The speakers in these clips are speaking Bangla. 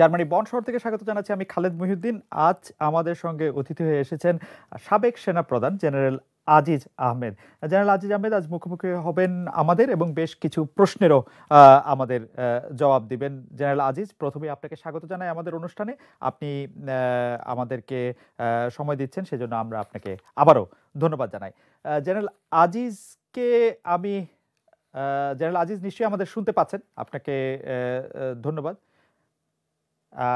জার্মানি বন শহর থেকে স্বাগত জানাচ্ছি আমি খালেদ মহিউদ্দিন আজ আমাদের সঙ্গে অতিথি হয়ে এসেছেন সাবেক সেনা প্রধান জেনারেল আজিজ আহমেদ জেনারেল আজিজ আহমেদ আজ মুখোমুখি হবেন আমাদের এবং বেশ কিছু প্রশ্নেরও আমাদের জবাব দিবেন জেনারেল আজিজ প্রথমে আপনাকে স্বাগত জানাই আমাদের অনুষ্ঠানে আপনি আমাদেরকে সময় দিচ্ছেন সেজন্য আমরা আপনাকে আবারও ধন্যবাদ জানাই জেনারেল আজিজকে আমি জেনারেল আজিজ নিশ্চয়ই আমাদের শুনতে পাচ্ছেন আপনাকে ধন্যবাদ আ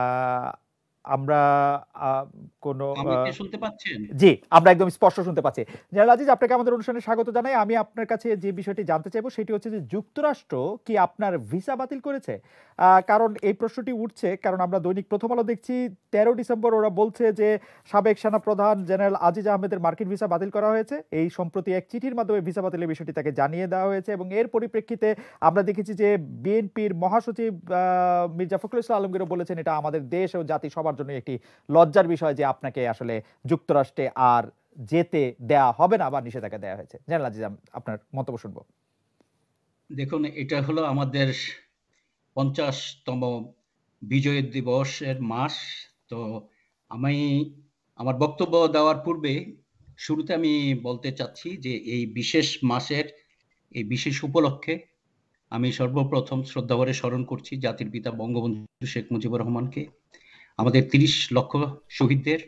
আমরা আ কোনো আমাকে শুনতে পাচ্ছেন? জি, আমরা একদম স্পষ্ট শুনতে পাচ্ছি। জেনারেল আজিজ আপনাকে আমাদের অনুষ্ঠানে স্বাগত জানাই। আমি আপনার কাছে যে বিষয়টি জানতে চাইব সেটি হচ্ছে যে যুক্তরাষ্ট্র কি আপনার ভিসা বাতিল করেছে? কারণ এই প্রশ্নটি উঠছে কারণ আমরা দৈনিক প্রথম আলো দেখছি তেরো ডিসেম্বর ওরা বলছে যে সাবেক সেনাপ্রধান জেনারেল আজিজ আহমেদের মার্কিন ভিসা বাতিল করা হয়েছে এই সম্প্রতি এক চিঠির মাধ্যমে ভিসা বাতিলের বিষয়টি তাকে জানিয়ে দেওয়া হয়েছে এবং এর পরিপ্রেক্ষিতে আমরা দেখেছি যে বিএনপির মহাসচিব মির্জা ফখরুল ইসলাম আলমগীরও বলেছেন এটা আমাদের দেশ ও জাতি সবার জন্য একটি লজ্জার বিষয় যে আপনাকে আসলে যুক্তরাষ্ট্রে আর যেতে দেয়া হবে না বা নিষেধাজ্ঞা দেওয়া হয়েছে জেনারেল আজিজ আপনার মন্তব্য শুনবো দেখুন এটা হলো আমাদের পঞ্চাশতম বিজয় দিবসের মাস তো আমি আমার বক্তব্য দেওয়ার পূর্বে শুরুতে আমি বলতে চাচ্ছি যে এই বিশেষ মাসের এই বিশেষ উপলক্ষে আমি সর্বপ্রথম শ্রদ্ধাভরে স্মরণ করছি জাতির পিতা বঙ্গবন্ধু শেখ মুজিবুর রহমানকে আমাদের তিরিশ লক্ষ শহীদদের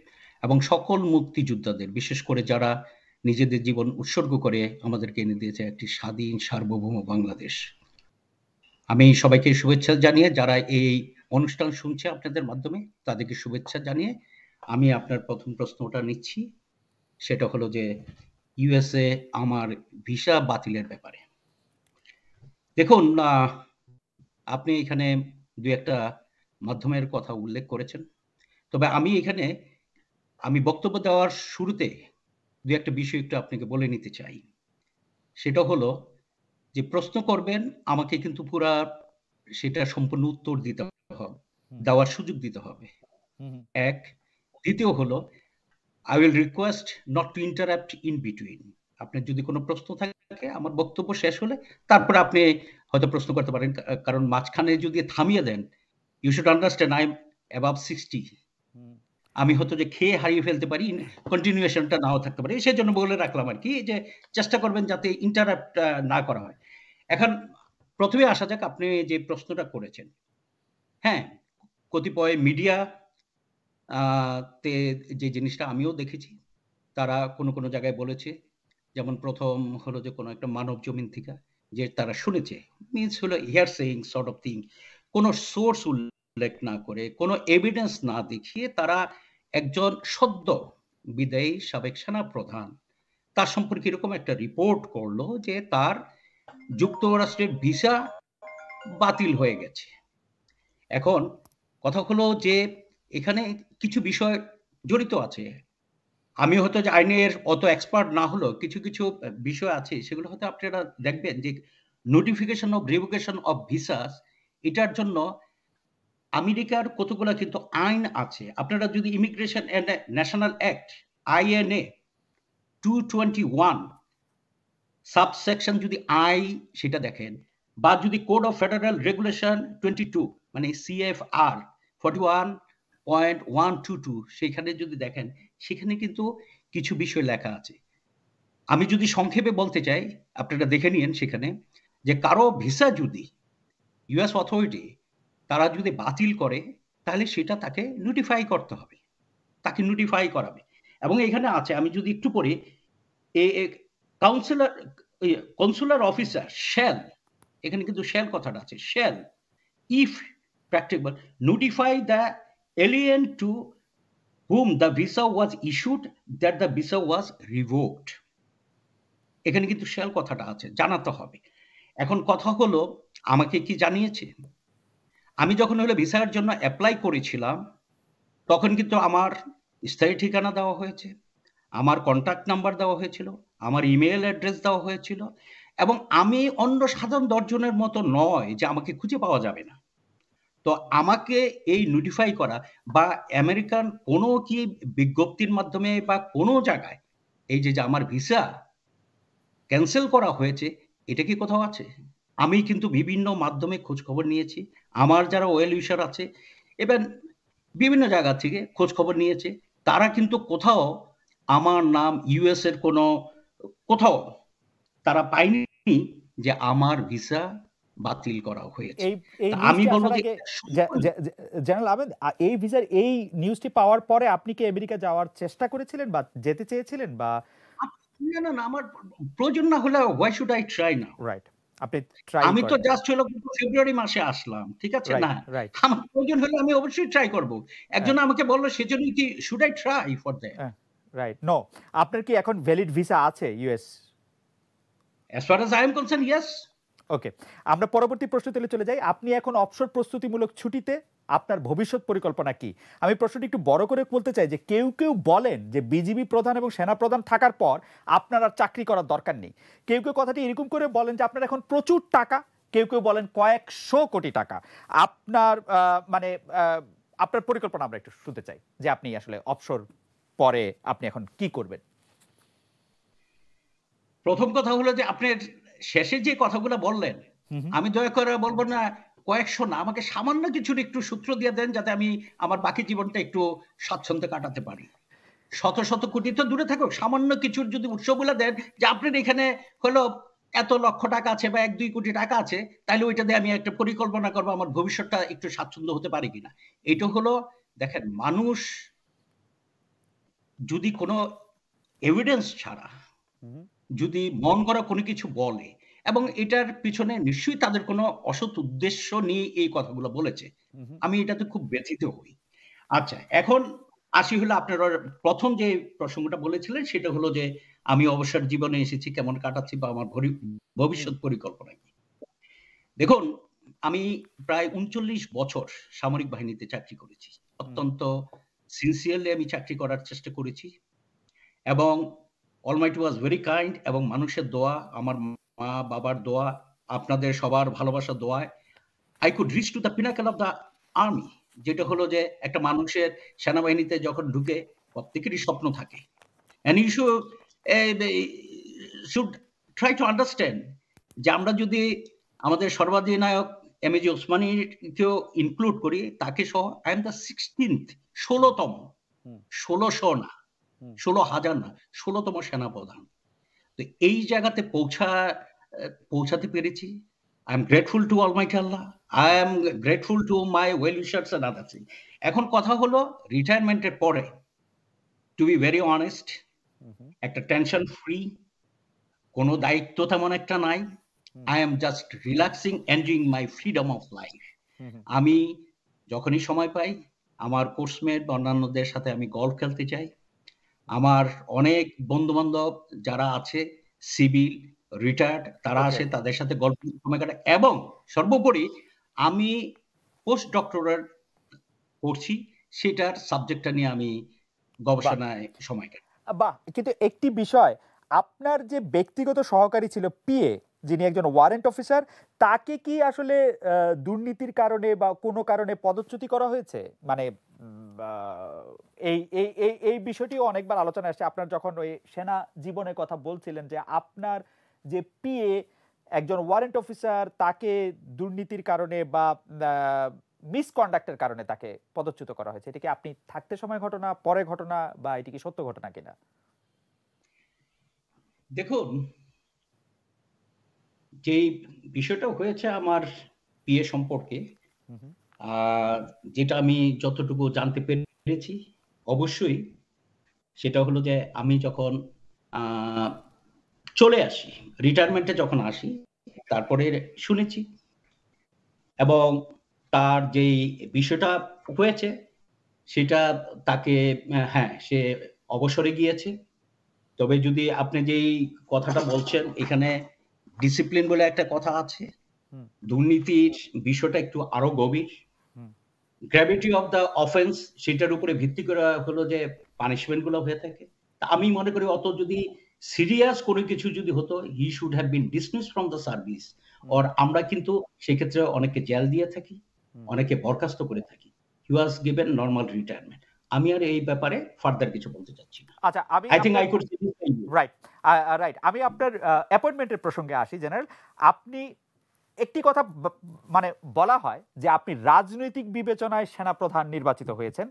এবং সকল মুক্তিযোদ্ধাদের বিশেষ করে যারা নিজেদের জীবন উৎসর্গ করে আমাদেরকে এনে দিয়েছে একটি স্বাধীন সার্বভৌম বাংলাদেশ আমি সবাইকে শুভেচ্ছা জানিয়ে যারা এই অনুষ্ঠান শুনছে আপনাদের মাধ্যমে তাদেরকে শুভেচ্ছা জানিয়ে আমি আপনার প্রথম প্রশ্নটা নিচ্ছি সেটা হলো যে ইউএসএ আমার ভিসা বাতিলের ব্যাপারে দেখুন আপনি এখানে দু একটা মাধ্যমের কথা উল্লেখ করেছেন তবে আমি এখানে আমি বক্তব্য দেওয়ার শুরুতে দু একটা বিষয় একটু আপনাকে বলে নিতে চাই সেটা হলো যে প্রশ্ন করবেন আমাকে কিন্তু পুরা সেটা সম্পূর্ণ উত্তর দিতে হবে দেওয়ার সুযোগ দিতে হবে এক দ্বিতীয় হলো I will request not to interrupt in between আপনার যদি কোনো প্রশ্ন থাকে আমার বক্তব্য শেষ হলে তারপর আপনি হয়তো প্রশ্ন করতে পারেন কারণ মাঝখানে যদি থামিয়ে দেন you should understand I am above sixty আমি হয়তো যে খেয়ে হারিয়ে ফেলতে পারি কন্টিনিউয়েশনটা নাও থাকতে পারে সেই জন্য বলে রাখলাম আর কি যে চেষ্টা করবেন যাতে ইন্টারাপ্ট না করা হয় এখন প্রথমে আসা যাক আপনি যে প্রশ্নটা করেছেন হ্যাঁ কতিপয় মিডিয়া তে যে জিনিসটা আমিও দেখেছি তারা কোনো কোনো জায়গায় বলেছে যেমন প্রথম হলো যে কোনো একটা মানব জমিন থেকে যে তারা শুনেছে মিনস হলো here saying sort of thing কোনো সোর্স উল্লেখ না করে কোনো এভিডেন্স না দেখিয়ে তারা একজন সদ্য বিদায়ী সাবেক সেনা প্রধান তার সম্পর্কে এরকম একটা রিপোর্ট করলো যে তার যুক্তরাষ্ট্রের ভিসা বাতিল হয়ে গেছে এখন কথা হলো যে এখানে কিছু বিষয় জড়িত আছে আমি হয়তো যে আইনের অত এক্সপার্ট না হলেও কিছু কিছু বিষয় আছে সেগুলো হয়তো আপনারা দেখবেন যে notification of revocation of visas এটার জন্য আমেরিকার কতগুলো কিন্তু আইন আছে আপনারা যদি immigration and national act INA two twenty one subsection যদি আই সেটা দেখেন বা যদি code of federal regulation twenty two মানে CFR forty one point one two two সেখানে যদি দেখেন সেখানে কিন্তু কিছু বিষয় লেখা আছে আমি যদি সংক্ষেপে বলতে চাই আপনারা দেখে নিন সেখানে যে কারো ভিসা যদি ইউএস অথরিটি তারা যদি বাতিল করে তাহলে সেটা তাকে নোটিফাই করতে হবে তাকে নোটিফাই করাবে এবং এখানে আছে আমি যদি একটু পড়ি a counsellor consular officer shall এখানে কিন্তু শ্যাল কথাটা আছে shall if practical notify the alien to whom the visa was issued that the visa was revoked. এখানে কিন্তু শেল কথাটা আছে জানাতে হবে এখন কথা হলো আমাকে কি জানিয়েছে আমি যখন হলে ভিসার জন্য অ্যাপ্লাই করেছিলাম তখন কিন্তু আমার স্থায়ী ঠিকানা দেওয়া হয়েছে আমার কন্ট্যাক্ট নাম্বার দেওয়া হয়েছিল আমার ইমেল অ্যাড্রেস দেওয়া হয়েছিল এবং আমি অন্য সাধারণ দশজনের মতো নয় যে আমাকে খুঁজে পাওয়া যাবে না তো আমাকে এই নোটিফাই করা বা আমেরিকান কোনো কি বিজ্ঞপ্তির মাধ্যমে বা কোনো জায়গায় এই যে আমার ভিসা ক্যান্সেল করা হয়েছে এটা কি কোথাও আছে আমি কিন্তু বিভিন্ন মাধ্যমে খোঁজ খবর নিয়েছি আমার যারা ওয়েল উইশার আছে এবার বিভিন্ন জায়গা থেকে খোঁজ খবর নিয়েছে তারা কিন্তু কোথাও আমার নাম ইউএস এর কোনো কোথাও তারা পায়নি যে আমার ভিসা বাতিল করা হয়েছে আমি বলবো যে জেনারেল আবেদ এই ভিসার এই নিউজটি পাওয়ার পরে আপনি কি আমেরিকা যাওয়ার চেষ্টা করেছিলেন বা যেতে চেয়েছিলেন বা না না আমার প্রয়োজন না হলে হোয়াই শুড আই ট্রাই না রাইট আপনি আমি তো জাস্ট হলো ফেব্রুয়ারি মাসে আসলাম ঠিক আছে না আমার প্রয়োজন হলে আমি অবশ্যই ট্রাই করব একজন হ্যাঁ। আমাকে বললো সেজন্য কি should I try for that right no আপনার কি এখন ভ্যালিড ভিসা আছে US as far as I am concern yes okay আমরা পরবর্তী প্রশ্ন চলে যাই আপনি এখন অবসর প্রস্তুতিমূলক ছুটিতে আপনার ভবিষ্যৎ পরিকল্পনা কি আমি প্রশ্নটি একটু বড় করে বলতে চাই যে কেউ কেউ বলেন যে বিজিবি প্রধান এবং সেনা প্রধান থাকার পর আপনার আর চাকরি করার দরকার নেই কেউ কেউ কথাটি এরকম করে বলেন যে আপনার এখন প্রচুর টাকা কেউ কেউ বলেন কয়েকশো কোটি টাকা আপনার মানে আপনার পরিকল্পনা আমরা একটু শুনতে চাই যে আপনি আসলে অবসর পরে আপনি এখন কি করবেন প্রথম কথা হলো যে আপনি শেষে যে কথাগুলো বললেন আমি দয়া করে বলবো না কয়েকশো না আমাকে সামান্য কিছুর একটু সূত্র দিয়ে দেন যাতে আমি আমার বাকি জীবনটা একটু স্বাচ্ছন্দ্যে কাটাতে পারি শত শত কোটি তো দূরে থাকুক সামান্য কিছুর যদি উৎসগুলো দেন যে আপনার এখানে হলো এত লক্ষ টাকা আছে বা এক দুই কোটি টাকা আছে তাহলে ওইটা দিয়ে আমি একটা পরিকল্পনা করবো আমার ভবিষ্যৎটা একটু স্বাচ্ছন্দ্য হতে পারে কিনা এটা হলো দেখেন মানুষ যদি কোনো এভিডেন্স ছাড়া যদি মন করা কোনো কিছু বলে এবং এটার পিছনে নিশ্চয়ই তাদের কোনো অসৎ উদ্দেশ্য নিয়ে এই কথাগুলো বলেছে আমি এটাতে খুব ব্যথিত হই আচ্ছা এখন আসি হলো আপনারা প্রথম যে প্রসঙ্গটা বলেছিলেন সেটা হলো যে আমি অবসর জীবনে এসেছি কেমন কাটাচ্ছি বা আমার ভবিষ্যৎ পরিকল্পনা কি দেখুন আমি প্রায় উনচল্লিশ বছর সামরিক বাহিনীতে চাকরি করেছি অত্যন্ত সিনসিয়ারলি আমি চাকরি করার চেষ্টা করেছি এবং অলমাইট ওয়াজ ভেরি কাইন্ড এবং মানুষের দোয়া আমার মা বাবার দোয়া আপনাদের সবার ভালোবাসা দোয়ায় I could reach to the pinnacle of the army যেটা হলো যে একটা মানুষের সেনাবাহিনীতে যখন ঢুকে প্রত্যেকেরই স্বপ্ন থাকে and you should try to understand যে আমরা যদি আমাদের সর্বাধিনায়ক এম এ জি ওসমানীকেও ইনক্লুড করি তাকে সহ আই এম দ্য সিক্সটিন্থ ষোলোতম ষোলোশো না ষোলো হাজার না ষোলোতম সেনাপ্রধান তো এই জায়গাতে পৌঁছা পৌঁছাতে পেরেছি I am grateful to my Allah I am grateful to my well wishers and others এখন কথা হলো রিটায়ারমেন্টের পরে টু বি ভেরি অনেস্ট একটা টেনশন ফ্রি কোনো দায়িত্ব তেমন একটা নাই I am just relaxing enjoying my freedom of life আমি যখনই সময় পাই আমার কোর্সমেট বা অন্যান্যদের সাথে আমি গল্ফ খেলতে চাই আমার অনেক বন্ধু বান্ধব যারা আছে সিভিল রিটায়ার্ড তারা আসে তাদের সাথে গল্প সময় কাটে এবং সর্বোপরি আমি পোস্ট ডক্টরের করছি সেটার সাবজেক্টটা নিয়ে আমি গবেষণায় সময় কাটি বাহ কিন্তু একটি বিষয় আপনার যে ব্যক্তিগত সহকারী ছিল পিএ যিনি একজন ওয়ারেন্ট অফিসার তাকে কি আসলে দুর্নীতির কারণে বা কোনো কারণে পদচ্যুতি করা হয়েছে মানে এই এই বিষয়টি অনেকবার আলোচনা আসছে আপনার যখন ওই সেনা জীবনের কথা বলছিলেন যে আপনার যে পিএ একজন ওয়ারেন্ট অফিসার তাকে দুর্নীতির কারণে বা মিসকন্ডাক্টের কারণে তাকে পদচ্যুত করা হয়েছে এটা কি আপনি থাকতে সময় ঘটনা পরে ঘটনা বা এটি কি সত্য ঘটনা কিনা দেখুন যে বিষয়টা হয়েছে আমার বিয়ে সম্পর্কে যেটা আমি যতটুকু জানতে পেরেছি অবশ্যই সেটা হলো যে আমি যখন চলে আসি রিটায়ারমেন্টে যখন আসি তারপরে শুনেছি এবং তার যেই বিষয়টা হয়েছে সেটা তাকে হ্যাঁ সে অবসরে গিয়েছে তবে যদি আপনি যেই কথাটা বলছেন এখানে ডিসিপ্লিন বলে একটা কথা আছে দুর্নীতির বিষয়টা একটু আরো গভীর গ্র্যাভিটি অফ দ্য অফেন্স সেটার উপরে ভিত্তি করে হলো যে পানিশমেন্ট গুলো হয়ে থাকে আমি মনে করি অত যদি সিরিয়াস কোনো কিছু যদি হতো he should have been dismiss from the service or আমরা কিন্তু সেক্ষেত্রে অনেকে জেল দিয়ে থাকি অনেকে বরখাস্ত করে থাকি he was given normal retirement আমি আর এই ব্যাপারে ফার্দার কিছু বলতে চাচ্ছি না আচ্ছা আমি I think I could right right আমি আপনার অ্যাপয়েন্টমেন্টের প্রসঙ্গে আসি জেনারেল আপনি একটি কথা মানে বলা হয় যে আপনি রাজনৈতিক বিবেচনায় সেনাপ্রধান নির্বাচিত হয়েছেন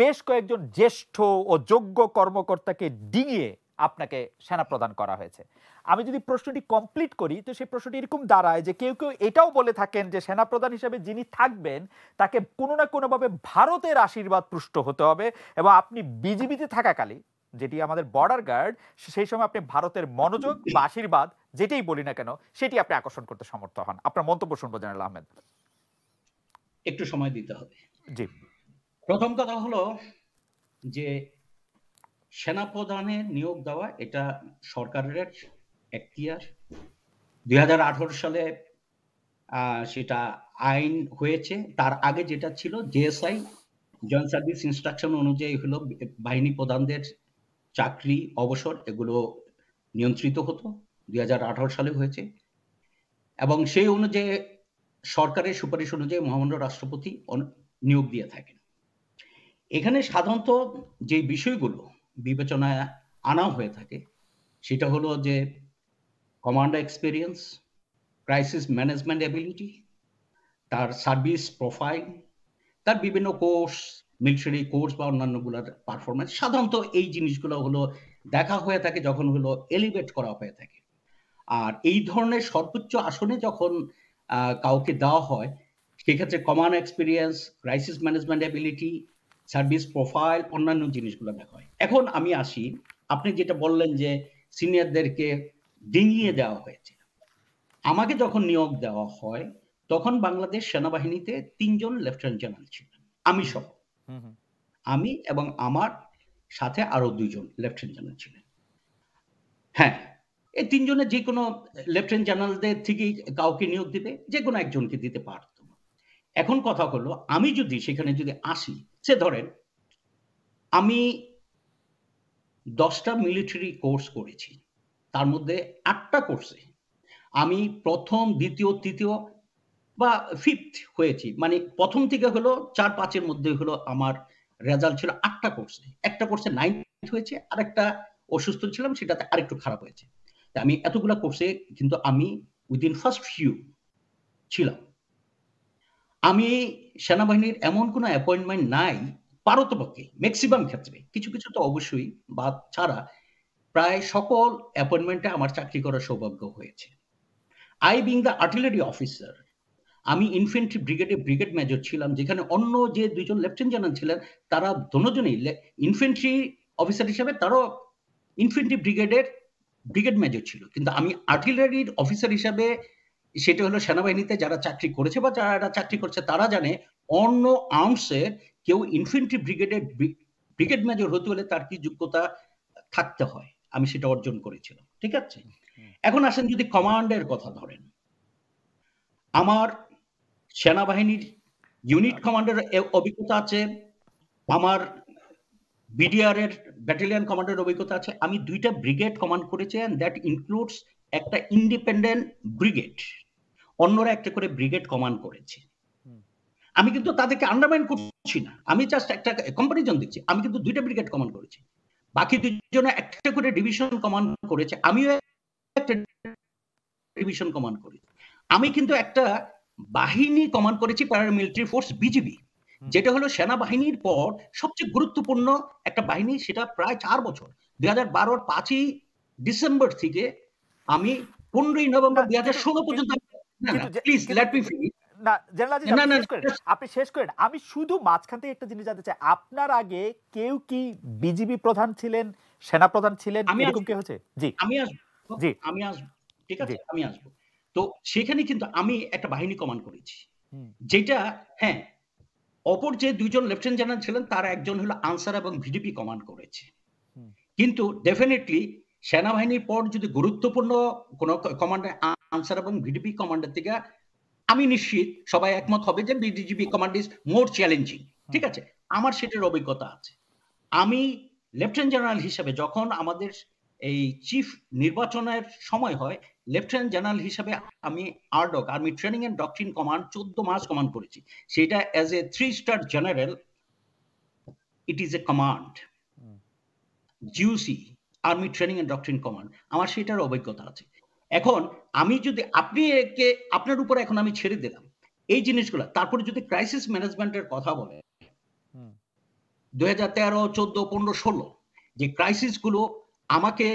বেশ কয়েকজন জ্যেষ্ঠ ও যোগ্য কর্মকর্তাকে ডিঙিয়ে আপনাকে সেনা প্রদান করা হয়েছে আমি যদি প্রশ্নটি কমপ্লিট করি তো সেই প্রশ্নটি এরকম দাঁড়ায় যে কেউ কেউ এটাও বলে থাকেন যে সেনা প্রধান হিসেবে যিনি থাকবেন তাকে কোনো না কোনোভাবে ভারতের আশীর্বাদ পুষ্ট হতে হবে এবং আপনি বিজিবিতে থাকাকালীন যেটি আমাদের বর্ডার গার্ড সেই সময় আপনি ভারতের মনোযোগ বা আশীর্বাদ যেটাই বলি না কেন সেটি আপনি আকর্ষণ করতে সমর্থ হন আপনার মন্তব্য শুনবো জেনারেল আহমেদ একটু সময় দিতে হবে জি প্রথম কথা হলো যে সেনাপ্রধানে নিয়োগ দেওয়া এটা সরকারের এখতিয়ার দুই সালে সেটা আইন হয়েছে তার আগে যেটা ছিল জেএসআই জয়েন্ট সার্ভিস ইনস্ট্রাকশন অনুযায়ী হলো বাহিনী প্রধানদের চাকরি অবসর এগুলো নিয়ন্ত্রিত হতো দুই হাজার সালে হয়েছে এবং সেই অনুযায়ী সরকারের সুপারিশ অনুযায়ী মহামান্য রাষ্ট্রপতি নিয়োগ দিয়ে থাকেন এখানে সাধারণত যে বিষয়গুলো বিবেচনায় আনা হয়ে থাকে সেটা হলো যে commander experience crisis management ability তার সার্ভিস প্রোফাইল তার বিভিন্ন কোর্স মিলিটারি কোর্স বা অন্যান্যগুলোর পারফরমেন্স সাধারণত এই জিনিসগুলো হলো দেখা হয়ে থাকে যখন হলো এলিভেট করা হয়ে থাকে আর এই ধরনের সর্বোচ্চ আসনে যখন কাউকে দেওয়া হয় সেক্ষেত্রে command experience crisis management ability service profile অন্যান্য জিনিসগুলো দেখা হয় এখন আমি আসি আপনি যেটা বললেন যে সিনিয়রদেরকে ডিঙিয়ে দেওয়া হয়েছে আমাকে যখন নিয়োগ দেওয়া হয় তখন বাংলাদেশ সেনাবাহিনীতে তিনজন লেফটেন্যান্ট জেনারেল ছিল আমি সহ আমি এবং আমার সাথে আরো দুইজন লেফটেন্যান্ট জেনারেল ছিলেন হ্যাঁ এই তিনজনের যে কোনো লেফটেন্যান্ট জেনারেলদের থেকেই কাউকে নিয়োগ দিতে যে কোনো একজনকে দিতে পারত এখন কথা হলো আমি যদি সেখানে যদি আসি সে ধরেন আমি দশটা মিলিটারি কোর্স করেছি তার মধ্যে আটটা কোর্সে আমি প্রথম দ্বিতীয় তৃতীয় বা ফিফথ হয়েছি মানে প্রথম থেকে হলো চার পাঁচের মধ্যে হলো আমার রেজাল্ট ছিল আটটা কোর্সে একটা কোর্সে নাইন হয়েছে আর একটা অসুস্থ ছিলাম সেটাতে আরেকটু খারাপ হয়েছে আমি এতগুলা কোর্সে কিন্তু আমি উইদিন ফার্স্ট ফিউ ছিলাম আমি সেনাবাহিনীর এমন কোনো অ্যাপয়েন্টমেন্ট নাই পারতপক্ষে ম্যাক্সিমাম ক্ষেত্রে কিছু কিছু তো অবশ্যই বা ছাড়া প্রায় সকল অ্যাপয়েন্টমেন্টে আমার চাকরি করার সৌভাগ্য হয়েছে I being the artillery officer আমি ইনফেন্ট্রি ব্রিগেডে ব্রিগেড মেজর ছিলাম যেখানে অন্য যে দুজন লেফটেন্ট জেনারেল ছিলেন তারা দুজনেই ইনফেন্ট্রি অফিসার হিসেবে তারাও ইনফেন্ট্রি ব্রিগেডের ব্রিগেড মেজর ছিল কিন্তু আমি আর্টিলারির অফিসার হিসাবে সেটা হলো সেনাবাহিনীতে যারা চাকরি করেছে বা যারা চাকরি করছে তারা জানে অন্য আর্মসে কেউ ইনফেন্ট্রি ব্রিগেডের ব্রিগেড মেজর হতে হলে তার কি যোগ্যতা থাকতে হয় আমি সেটা অর্জন করেছিলাম ঠিক আছে এখন আসেন যদি কমান্ডের কথা ধরেন আমার সেনাবাহিনীর ইউনিট কমান্ডের অভিজ্ঞতা আছে আমার বিডিআর এর ব্যাটালিয়ান কমান্ডের অভিজ্ঞতা আছে আমি দুইটা ব্রিগেড কমান্ড করেছি অ্যান্ড দ্যাট ইনক্লুডস একটা ইন্ডিপেন্ডেন্ট ব্রিগেড অন্যরা একটা করে ব্রিগেড কমান্ড করেছে আমি কিন্তু তাদেরকে আন্ডারমাইন করছি না আমি জাস্ট একটা কম্পারিজন দিচ্ছি আমি কিন্তু দুইটা ব্রিগেড কমান্ড করেছি বাকি দুজন একটা করে ডিভিশন কমান্ড করেছে আমিও একটা ডিভিশন কমান্ড করি আমি কিন্তু একটা বাহিনী কমান্ড করেছি মিলিটারি ফোর্স বিজিবি যেটা হলো সেনাবাহিনীর পর সবচেয়ে গুরুত্বপূর্ণ একটা বাহিনী সেটা প্রায় চার বছর দুই হাজার বারোর পাঁচই ডিসেম্বর থেকে আমি পনেরোই নভেম্বর দুই হাজার ষোলো পর্যন্ত প্লিজ লেট মি ফিনিশ আপনি শেষ করেন আমি শুধু মাঝখান থেকে একটা জিনিস জানতে চাই আপনার আগে কেউ কি বিজিবি প্রধান ছিলেন সেনা প্রধান ছিলেন এরকম কি জি আমি আসবো জি আমি আসবো ঠিক আছে আমি আসবো তো সেখানে কিন্তু আমি একটা বাহিনী কমান্ড করেছি যেটা হ্যাঁ অপর যে দুজন লেফটেন্ট জেনারেল ছিলেন তার একজন হলো আনসার এবং ভিডিপি কমান্ড করেছে কিন্তু ডেফিনেটলি সেনাবাহিনীর পর যদি গুরুত্বপূর্ণ কোন কমান্ডার আনসার এবং ভিডিপি কমান্ডার থেকে আমি নিশ্চিত সবাই একমত হবে যে BDGP command is more challenging ঠিক আছে আমার সেটার অভিজ্ঞতা আছে আমি লেফটেন্যান্ট জেনারেল হিসেবে যখন আমাদের এই চিফ নির্বাচনের সময় হয় লেফটেন্যান্ট জেনারেল হিসেবে আমি ARTDOC army training and doctrine command চোদ্দ মাস কমান্ড করেছি সেটা as a three star general it is a command GOC army training and doctrine command আমার সেটার অভিজ্ঞতা আছে এখন আমি যদি আপনি একে আপনার উপর এখন আমি ছেড়ে দিলাম এই জিনিসগুলো তারপরে যদি ক্রাইসিস ম্যানেজমেন্টের কথা বলে দুই হাজার তেরো চোদ্দ পনেরো ষোলো যে ক্রাইসিসগুলো আমাকে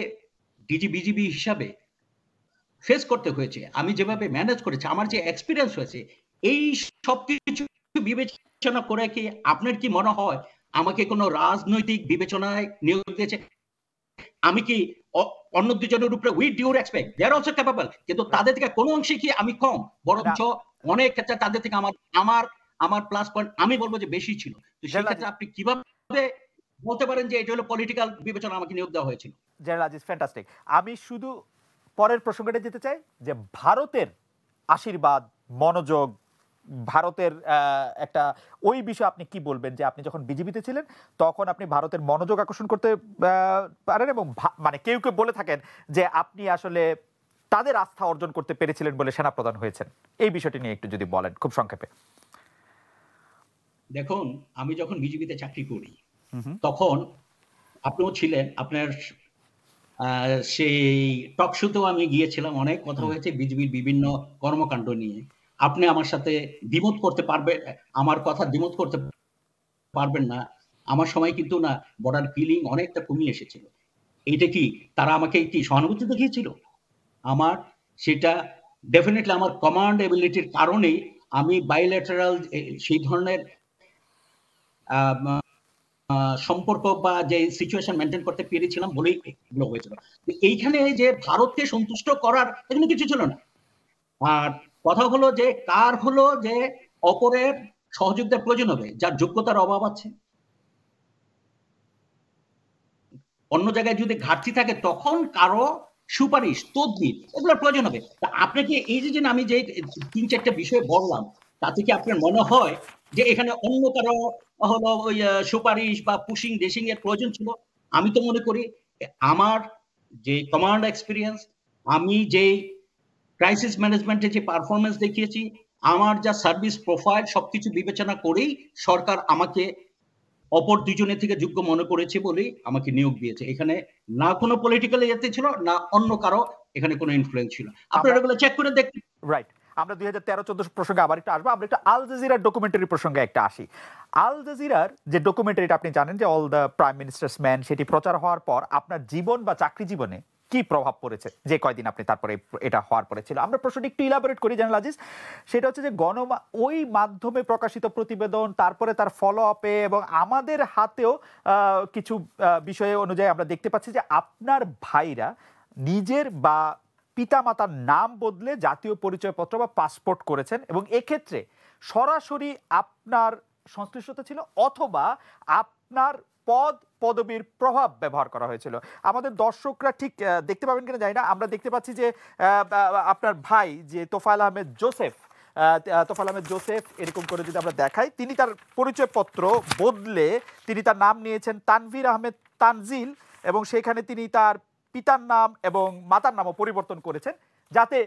ডিজি বিজিবি হিসাবে ফেস করতে হয়েছে আমি যেভাবে ম্যানেজ করেছি আমার যে এক্সপিরিয়েন্স হয়েছে এই সব কিছু বিবেচনা করে কি আপনার কি মনে হয় আমাকে কোনো রাজনৈতিক বিবেচনায় নিয়োগ দিয়েছে আমি কি অন্য দুজনের উপরে with due respect they are also capable কিন্তু তাদের থেকে কোনো অংশে কি আমি কম বরঞ্চ অনেক ক্ষেত্রে তাদের থেকে আমার আমার আমার প্লাস পয়েন্ট আমি বলবো যে বেশি ছিল তো সেই ক্ষেত্রে আপনি কিভাবে বলতে পারেন যে এটা হলো পলিটিক্যাল বিবেচনা আমাকে নিয়োগ দেওয়া হয়েছিল জেনারেল ইজ ফ্যান্টাস্টিক আমি শুধু পরের প্রসঙ্গটা যেতে চাই যে ভারতের আশীর্বাদ মনোযোগ ভারতের একটা ওই বিষয়ে আপনি কি বলবেন যে আপনি যখন বিজেপিতে ছিলেন তখন আপনি ভারতের মনোযোগ আকর্ষণ করতে পারেন এবং মানে কেউ কেউ বলে থাকেন যে আপনি আসলে তাদের আস্থা অর্জন করতে পেরেছিলেন বলে প্রধান হয়েছেন এই বিষয়টি নিয়ে একটু যদি বলেন খুব সংক্ষেপে দেখুন আমি যখন বিজেপিতে চাকরি করি তখন আপনিও ছিলেন আপনার সেই টক শুতেও আমি গিয়েছিলাম অনেক কথা হয়েছে বিজেপির বিভিন্ন কর্মকাণ্ড নিয়ে আপনি আমার সাথে দ্বিমত করতে পারবেন আমার কথা দ্বিমত করতে পারবেন না আমার সময় কিন্তু না বর্ডার ফিলিং অনেকটা কমিয়ে এসেছিল এইটা কি তারা আমাকে কি সহানুভূতি দেখিয়েছিল আমার সেটা ডেফিনেটলি আমার কমান্ড এবিলিটির কারণেই আমি বাইলেটারাল সেই ধরনের সম্পর্ক বা যে সিচুয়েশন মেনটেন করতে পেরেছিলাম বলেই এগুলো হয়েছিল এইখানে যে ভারতকে সন্তুষ্ট করার এখানে কিছু ছিল না আর কথা হলো যে কার হলো যে অপরের সহযোগিতার প্রয়োজন হবে যার যোগ্যতার অভাব আছে অন্য জায়গায় যদি ঘাটতি থাকে তখন কারো সুপারিশ তদ্বি এগুলোর প্রয়োজন হবে তা আপনাকে এই যে আমি যে তিন চারটা বিষয় বললাম তাতে কি আপনার মনে হয় যে এখানে অন্য কারো হলো ওই সুপারিশ বা পুশিং ডেসিং এর প্রয়োজন ছিল আমি তো মনে করি আমার যে কমান্ড এক্সপিরিয়েন্স আমি যেই ক্রাইসিস ম্যানেজমেন্টে যে পারফরমেন্স দেখিয়েছি আমার যা সার্ভিস প্রোফাইল সবকিছু বিবেচনা করেই সরকার আমাকে অপর দুজনের থেকে যোগ্য মনে করেছে বলেই আমাকে নিয়োগ দিয়েছে এখানে না কোনো পলিটিক্যাল ইয়েতে ছিল না অন্য কারো এখানে কোনো ইনফ্লুয়েন্স ছিল আপনারা এগুলো চেক করে দেখতে রাইট আমরা দুই হাজার তেরো চোদ্দ প্রসঙ্গে আবার একটু আসবো আমরা একটা আল জাজিরার ডকুমেন্টারি প্রসঙ্গে একটা আসি আল জাজিরার যে ডকুমেন্টারিটা আপনি জানেন যে all the prime minister's men সেটি প্রচার হওয়ার পর আপনার জীবন বা চাকরি জীবনে কি প্রভাব পড়েছে যে কয়দিন আপনি তারপরে এটা হওয়ার পরে ছিল আমরা প্রশ্নটি একটু ইলাবোরেট করি জানাল আজিজ সেটা হচ্ছে যে গণমা ওই মাধ্যমে প্রকাশিত প্রতিবেদন তারপরে তার ফলো আপে এবং আমাদের হাতেও কিছু বিষয়ে অনুযায়ী আমরা দেখতে পাচ্ছি যে আপনার ভাইরা নিজের বা পিতামাতার নাম বদলে জাতীয় পরিচয়পত্র বা পাসপোর্ট করেছেন এবং এক্ষেত্রে সরাসরি আপনার সংশ্লিষ্টতা ছিল অথবা আপনার পদ পদবীর প্রভাব ব্যবহার করা হয়েছিল আমাদের দর্শকরা ঠিক দেখতে পাবেন কিনা জানি না আমরা দেখতে পাচ্ছি যে আপনার ভাই যে তোফায়ল আহমেদ জোসেফ তোফাল আহমেদ জোসেফ এরকম করে যদি আমরা দেখাই তিনি তার পরিচয়পত্র বদলে তিনি তার নাম নিয়েছেন তানভীর আহমেদ তানজিল এবং সেখানে তিনি তার পিতার নাম এবং মাতার নামও পরিবর্তন করেছেন যাতে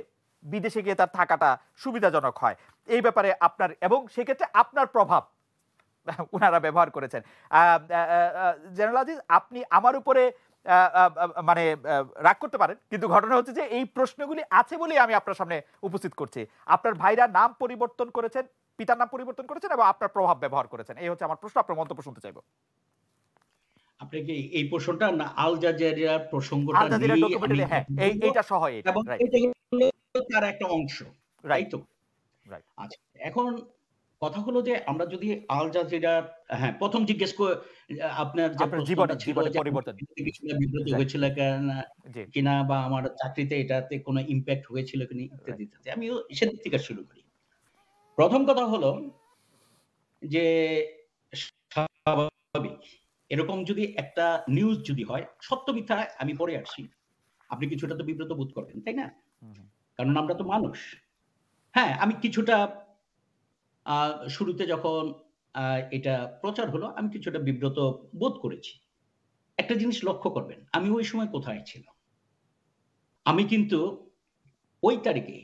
বিদেশে গিয়ে তার থাকাটা সুবিধাজনক হয় এই ব্যাপারে আপনার এবং সেক্ষেত্রে আপনার প্রভাব উনারা ব্যবহার করেছেন জেনারেল আজিজ আপনি আমার উপরে মানে রাগ করতে পারেন কিন্তু ঘটনা হচ্ছে যে এই প্রশ্নগুলি আছে বলেই আমি আপনার সামনে উপস্থিত করছি আপনার ভাইরা নাম পরিবর্তন করেছেন পিতার নাম পরিবর্তন করেছেন এবং আপনার প্রভাব ব্যবহার করেছেন এই হচ্ছে আমার প্রশ্ন আপনার মন্তব্য শুনতে চাইব আপনাকে এই প্রশ্নটা না আল জাজিরা প্রসঙ্গটা হ্যাঁ এইটা সহ এটা তার একটা অংশ রাইট তো আচ্ছা এখন কথা হলো যে আমরা যদি আল জাজিরা হ্যাঁ প্রথম জিজ্ঞেস আপনার বিব্রত হয়েছিল কিনা বা আমার চাকরিতে এটাতে কোনো ইম্প্যাক্ট হয়েছিল কিনা ইত্যাদি ইত্যাদি আমি সেদিক থেকে শুরু করি প্রথম কথা হলো যে স্বাভাবিক এরকম যদি একটা নিউজ যদি হয় সত্য মিথ্যা আমি পড়ে আসি আপনি কিছুটা তো বিব্রত বোধ করবেন তাই না কারণ আমরা তো মানুষ হ্যাঁ আমি কিছুটা শুরুতে যখন এটা প্রচার হলো আমি কিছুটা বিব্রত বোধ করেছি একটা জিনিস লক্ষ্য করবেন আমি ওই সময় কোথায় ছিলাম আমি কিন্তু ওই তারিখে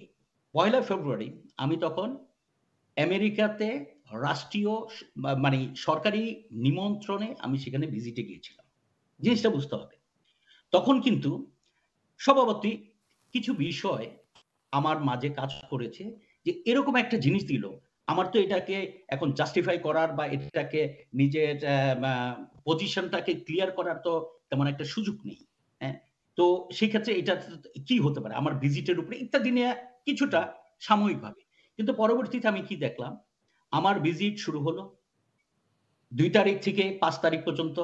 পয়লা ফেব্রুয়ারি আমি তখন আমেরিকাতে রাষ্ট্রীয় মানে সরকারি নিমন্ত্রণে আমি সেখানে ভিজিটে গিয়েছিলাম জিনিসটা বুঝতে হবে তখন কিন্তু সভাপতি কিছু বিষয় আমার মাঝে কাজ করেছে যে এরকম একটা জিনিস দিল আমার তো এটাকে এখন জাস্টিফাই করার বা এটাকে নিজের পজিশনটাকে ক্লিয়ার করার তো তেমন একটা সুযোগ নেই হ্যাঁ তো সেই ক্ষেত্রে এটা কি হতে পারে আমার ভিজিটের উপরে ইত্যাদি নিয়ে কিছুটা সাময়িকভাবে কিন্তু পরবর্তীতে আমি কি দেখলাম আমার ভিজিট শুরু হলো দুই তারিখ থেকে পাঁচ তারিখ পর্যন্ত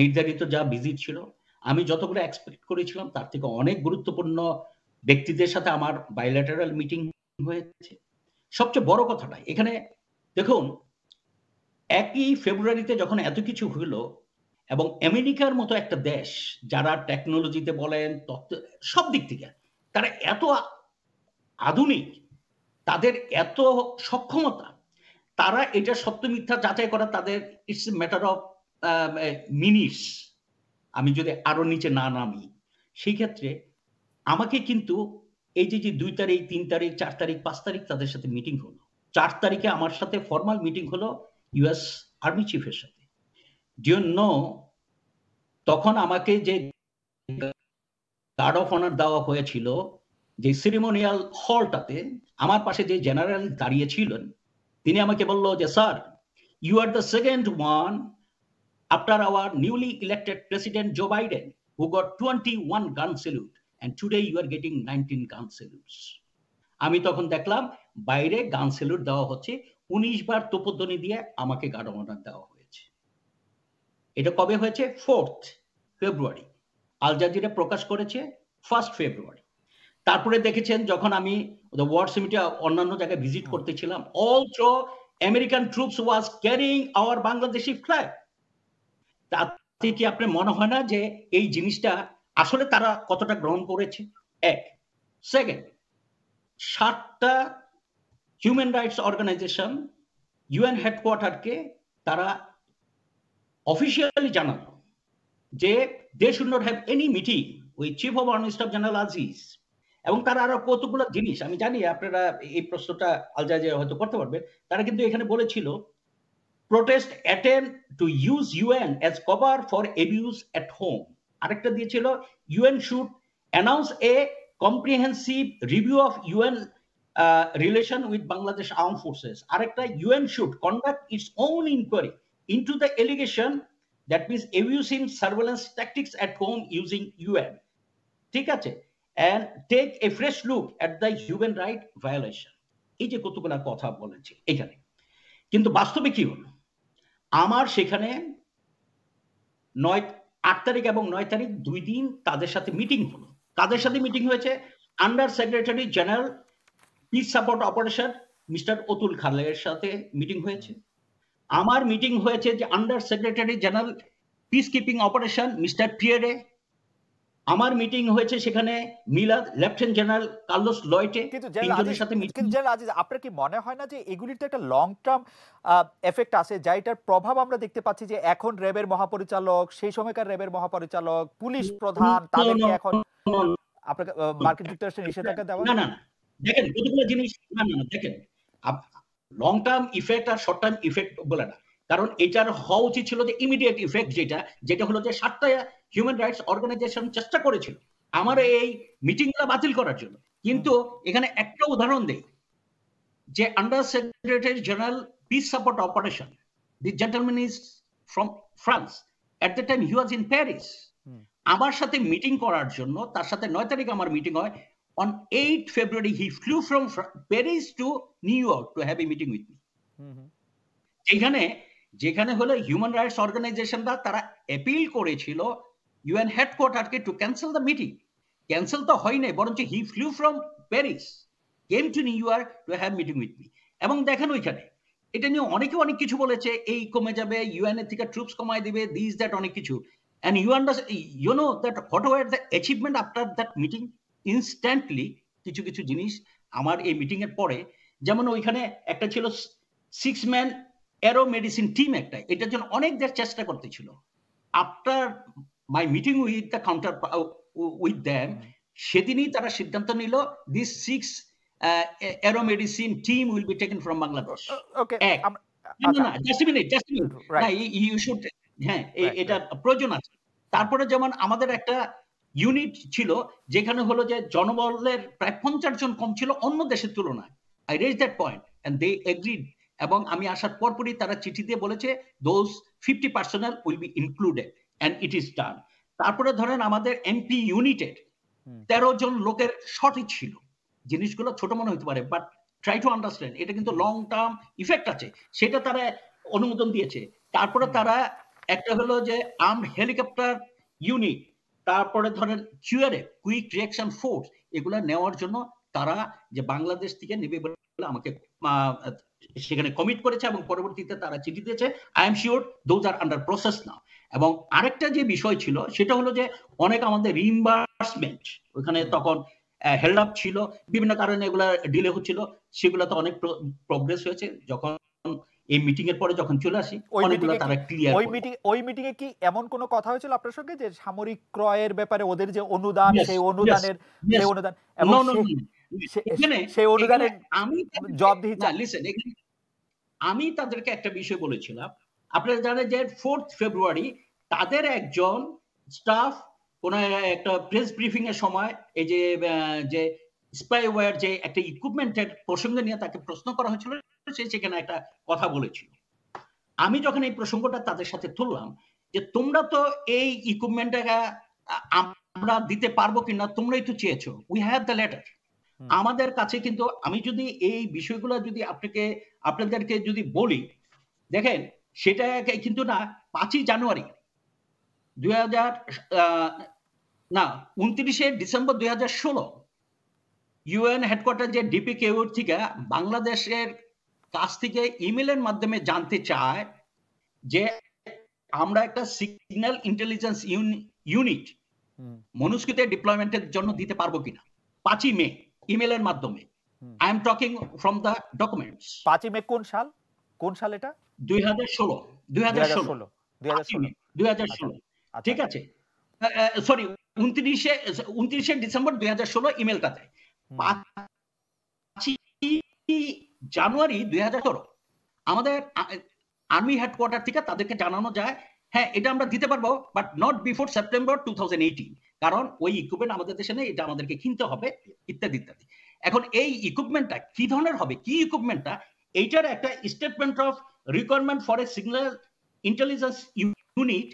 নির্ধারিত যা ভিজিট ছিল আমি যতগুলো এক্সপেক্ট করেছিলাম তার থেকে অনেক গুরুত্বপূর্ণ ব্যক্তিদের সাথে আমার বাইলেটারাল মিটিং হয়েছে সবচেয়ে বড় কথাটা এখানে দেখুন একই ফেব্রুয়ারিতে যখন এত কিছু হলো এবং আমেরিকার মতো একটা দেশ যারা টেকনোলজিতে বলেন তত্ত্ব সব দিক থেকে তারা এত আধুনিক তাদের এত সক্ষমতা তারা এটা সত্য মিথ্যা যাচাই করা তাদের ইটস ম্যাটার অফ মিনিটস আমি যদি আরো নিচে না নামি সেই ক্ষেত্রে আমাকে কিন্তু এই যে যে দুই তারিখ তিন তারিখ চার তারিখ পাঁচ তারিখ তাদের সাথে মিটিং হলো চার তারিখে আমার সাথে ফর্মাল মিটিং হলো ইউএস আর্মি চিফের সাথে জন্য তখন আমাকে যে গার্ড অফ অনার দেওয়া হয়েছিল যে সিরিমোনিয়াল হলটাতে আমার পাশে যে জেনারেল দাঁড়িয়েছিলেন তিনি আমাকে বলল যে sir you are the second one after our newly elected president Joe Biden who got twenty one gun salute and today you are getting nineteen gun salutes আমি তখন দেখলাম বাইরে গান সেলুট দেওয়া হচ্ছে উনিশ বার তোপধ্বনি দিয়ে আমাকে গার্ড অনার দেওয়া হয়েছে এটা কবে হয়েছে ফোর্থ ফেব্রুয়ারি আল জাজিরা প্রকাশ করেছে ফার্স্ট ফেব্রুয়ারি তারপরে দেখেছেন যখন আমি দ্য ওয়ার্ড সিমিটে অন্যান্য জায়গায় ভিজিট করতেছিলাম all through American troops was carrying our Bangladeshi flag তাতে কি আপনার মনে হয় না যে এই জিনিসটা আসলে তারা কতটা গ্রহণ করেছে এক সেকেন্ড সাতটা হিউম্যান রাইটস অর্গানাইজেশন ইউএন হেডকোয়ার্টারকে তারা অফিসিয়ালি জানাল যে they should not have any meeting we chief of army staff general Aziz এবং তারা আরো কতগুলো জিনিস আমি জানি আপনারা এই প্রশ্নটা আল হয়তো করতে পারবেন তারা কিন্তু এখানে বলেছিল protest attempt to use UN as cover for abuse at home আরেকটা দিয়েছিল UN should announce a comprehensive review of UN relation with Bangladesh arm forces আরেকটা UN should conduct its own inquiry into the allegation that means abuse in surveillance tactics at home using UN ঠিক আছে and take a fresh look at the human right violation এই যে কতগুলো কথা বলেছে এখানে কিন্তু বাস্তবে কি হলো আমার সেখানে নয় আট তারিখ এবং নয় তারিখ দুই দিন তাদের সাথে মিটিং হলো কাদের সাথে মিটিং হয়েছে under secretary general peace support operation mister Atul Khare সাথে মিটিং হয়েছে আমার মিটিং হয়েছে যে under secretary general peacekeeping operation mister Pierre আমার মিটিং হয়েছে সেখানে মিলাদ লেফটেন্যান্ট জেনারেল কার্লোস লয়টে কিন্তু তিনজনের সাথে কিন্তু জেনারেল আজিজ আপনার কি মনে হয় না যে এগুলির তো একটা লং টার্ম এফেক্ট আছে যা এটার প্রভাব আমরা দেখতে পাচ্ছি যে এখন রেবের মহাপরিচালক সেই সময়কার রেবের মহাপরিচালক পুলিশ প্রধান তাদেরকে এখন আপনাকে মার্কিন যুক্তরাষ্ট্রের নিষেধাজ্ঞা দেওয়া না না দেখেন কতগুলো জিনিস না না দেখেন লং টার্ম ইফেক্ট আর শর্ট টার্ম ইফেক্ট বলে না কারণ এটার হওয়া উচিত ছিল যে ইমিডিয়েট ইফেক্ট যেটা যেটা হলো যে সাতটা হিউম্যান রাইটস অর্গানাইজেশন চেষ্টা করেছিল আমার এই মিটিংগুলো বাতিল করার জন্য কিন্তু এখানে একটা উদাহরণ দেই যে under secretary general peace support operation the gentleman is from France at the time he was in Paris আমার সাথে মিটিং করার জন্য তার সাথে নয় তারিখ আমার মিটিং হয় on eight February he flew from Paris to New York to have a meeting with me এখানে যেখানে হলো হিউম্যান রাইটস অর্গানাইজেশনরা তারা অ্যাপিল করেছিল ইউএন হেডকোয়ার্টারকে to cancel the meeting cancel তো হয় নাই বরঞ্চ he flew from Paris came to New York to have meeting with me এবং দেখেন ওইখানে এটা নিয়ে অনেকে অনেক কিছু বলেছে এই কমে যাবে ইউএন এর থেকে ট্রুপস কমায় দিবে দিস দ্যাট অনেক কিছু and you under you know that what were the achievement after that meeting instantly কিছু কিছু জিনিস আমার এই মিটিং এর পরে যেমন ওইখানে একটা ছিল six man aero medicine team একটা এটার জন্য অনেক দেশ চেষ্টা করতেছিল after my meeting with the counter with them সেদিনই তারা সিদ্ধান্ত নিল this six aero medicine team will be taken from Bangladesh এক তারপরে যেমন আমাদের একটা ইউনিট ছিল যেখানে হলো যে জনবলের প্রায় পঞ্চাশ জন কম ছিল অন্য দেশের তুলনায় I raise that point they agreed এবং আমি আসার পরপরই তারা চিঠি দিয়ে বলেছে those fifty personnel will be included and it is done তারপরে ধরেন আমাদের এমপি ইউনিটের তেরো জন লোকের শর্টেজ ছিল জিনিসগুলো ছোট মনে হতে পারে বাট ট্রাই টু আন্ডারস্ট্যান্ড এটা কিন্তু লং টার্ম ইফেক্ট আছে সেটা তারা অনুমোদন দিয়েছে তারপরে তারা একটা হলো যে আর্ম হেলিকপ্টার ইউনিট তারপরে ধরেন কিউআরএফ কুইক রিয়াকশন ফোর্স এগুলো নেওয়ার জন্য তারা যে বাংলাদেশ থেকে নেবে বলে আমাকে সেখানে কমিট করেছে এবং পরবর্তীতে তারা চিঠি দিয়েছে I am sure those are under process now এবং আরেকটা যে বিষয় ছিল সেটা হলো যে অনেক আমাদের রিম্বার্সমেন্ট ওখানে তখন হেল্ড আপ ছিল বিভিন্ন কারণে এগুলো ডিলে হচ্ছিল সেগুলো তো অনেক প্রগ্রেস হয়েছে যখন এই মিটিং এর পরে যখন চলে আসি অনেকগুলো তারা ক্লিয়ার ওই মিটিং ওই মিটিং এ কি এমন কোনো কথা হয়েছিল আপনার সঙ্গে যে সামরিক ক্রয়ের ব্যাপারে ওদের যে অনুদান সেই অনুদানের সেই অনুদান এবং সেই অনুদানে আমি জব লিসেন আমি তাদেরকে একটা বিষয় বলেছিলাম আপনারা জানেন যে ফোর্থ ফেব্রুয়ারি তাদের একজন স্টাফ কোন একটা প্রেস ব্রিফিং এর সময় এই যে যে স্পাইওয়ার যে একটা ইকুইপমেন্টের প্রসঙ্গ নিয়ে তাকে প্রশ্ন করা হয়েছিল সে সেখানে একটা কথা বলেছিল আমি যখন এই প্রসঙ্গটা তাদের সাথে তুললাম যে তোমরা তো এই ইকুইপমেন্টটা আমরা দিতে পারবো কিনা তোমরাই তো চেয়েছো উই হ্যাভ দ্য লেটার আমাদের কাছে কিন্তু আমি যদি এই বিষয়গুলো যদি আপনাকে আপনাদেরকে যদি বলি দেখেন সেটা কিন্তু না পাঁচই জানুয়ারি দুই না উনত্রিশে ডিসেম্বর দুই হাজার ষোলো ইউএন হেডকোয়ার্টার যে ডিপি কেউর থেকে বাংলাদেশের কাছ থেকে ইমেলের মাধ্যমে জানতে চায় যে আমরা একটা সিগন্যাল ইন্টেলিজেন্স ইউনিট মনুষ্যতে ডিপ্লয়মেন্টের জন্য দিতে পারবো কিনা পাঁচই মে ইমেলের মাধ্যমে I am talking from the documents পাঁচই মে কোন সাল কোন সাল এটা দুই হাজার ষোলো দুই হাজার ষোলো দুই হাজার ষোলো আচ্ছা, আচ্ছা, ঠিক আচ্ছা। আছে সরি উনত্রিশে উনত্রিশে ডিসেম্বর দুই হাজার ষোলো ইমেলটাতে জানুয়ারি দুই হাজার ষোলো আমাদের আর্মি হেডকোয়ার্টার থেকে তাদেরকে জানানো যায় হ্যাঁ এটা আমরা দিতে পারবো but not before September two thousand eighteen কারণ ওই ইকুইপমেন্ট আমাদের দেশে নেই এটা আমাদেরকে কিনতে হবে ইত্যাদি ইত্যাদি এখন এই ইকুইপমেন্টটা কি ধরনের হবে কি ইকুইপমেন্টটা এইটার একটা statement of requirement for a signal intelligence unit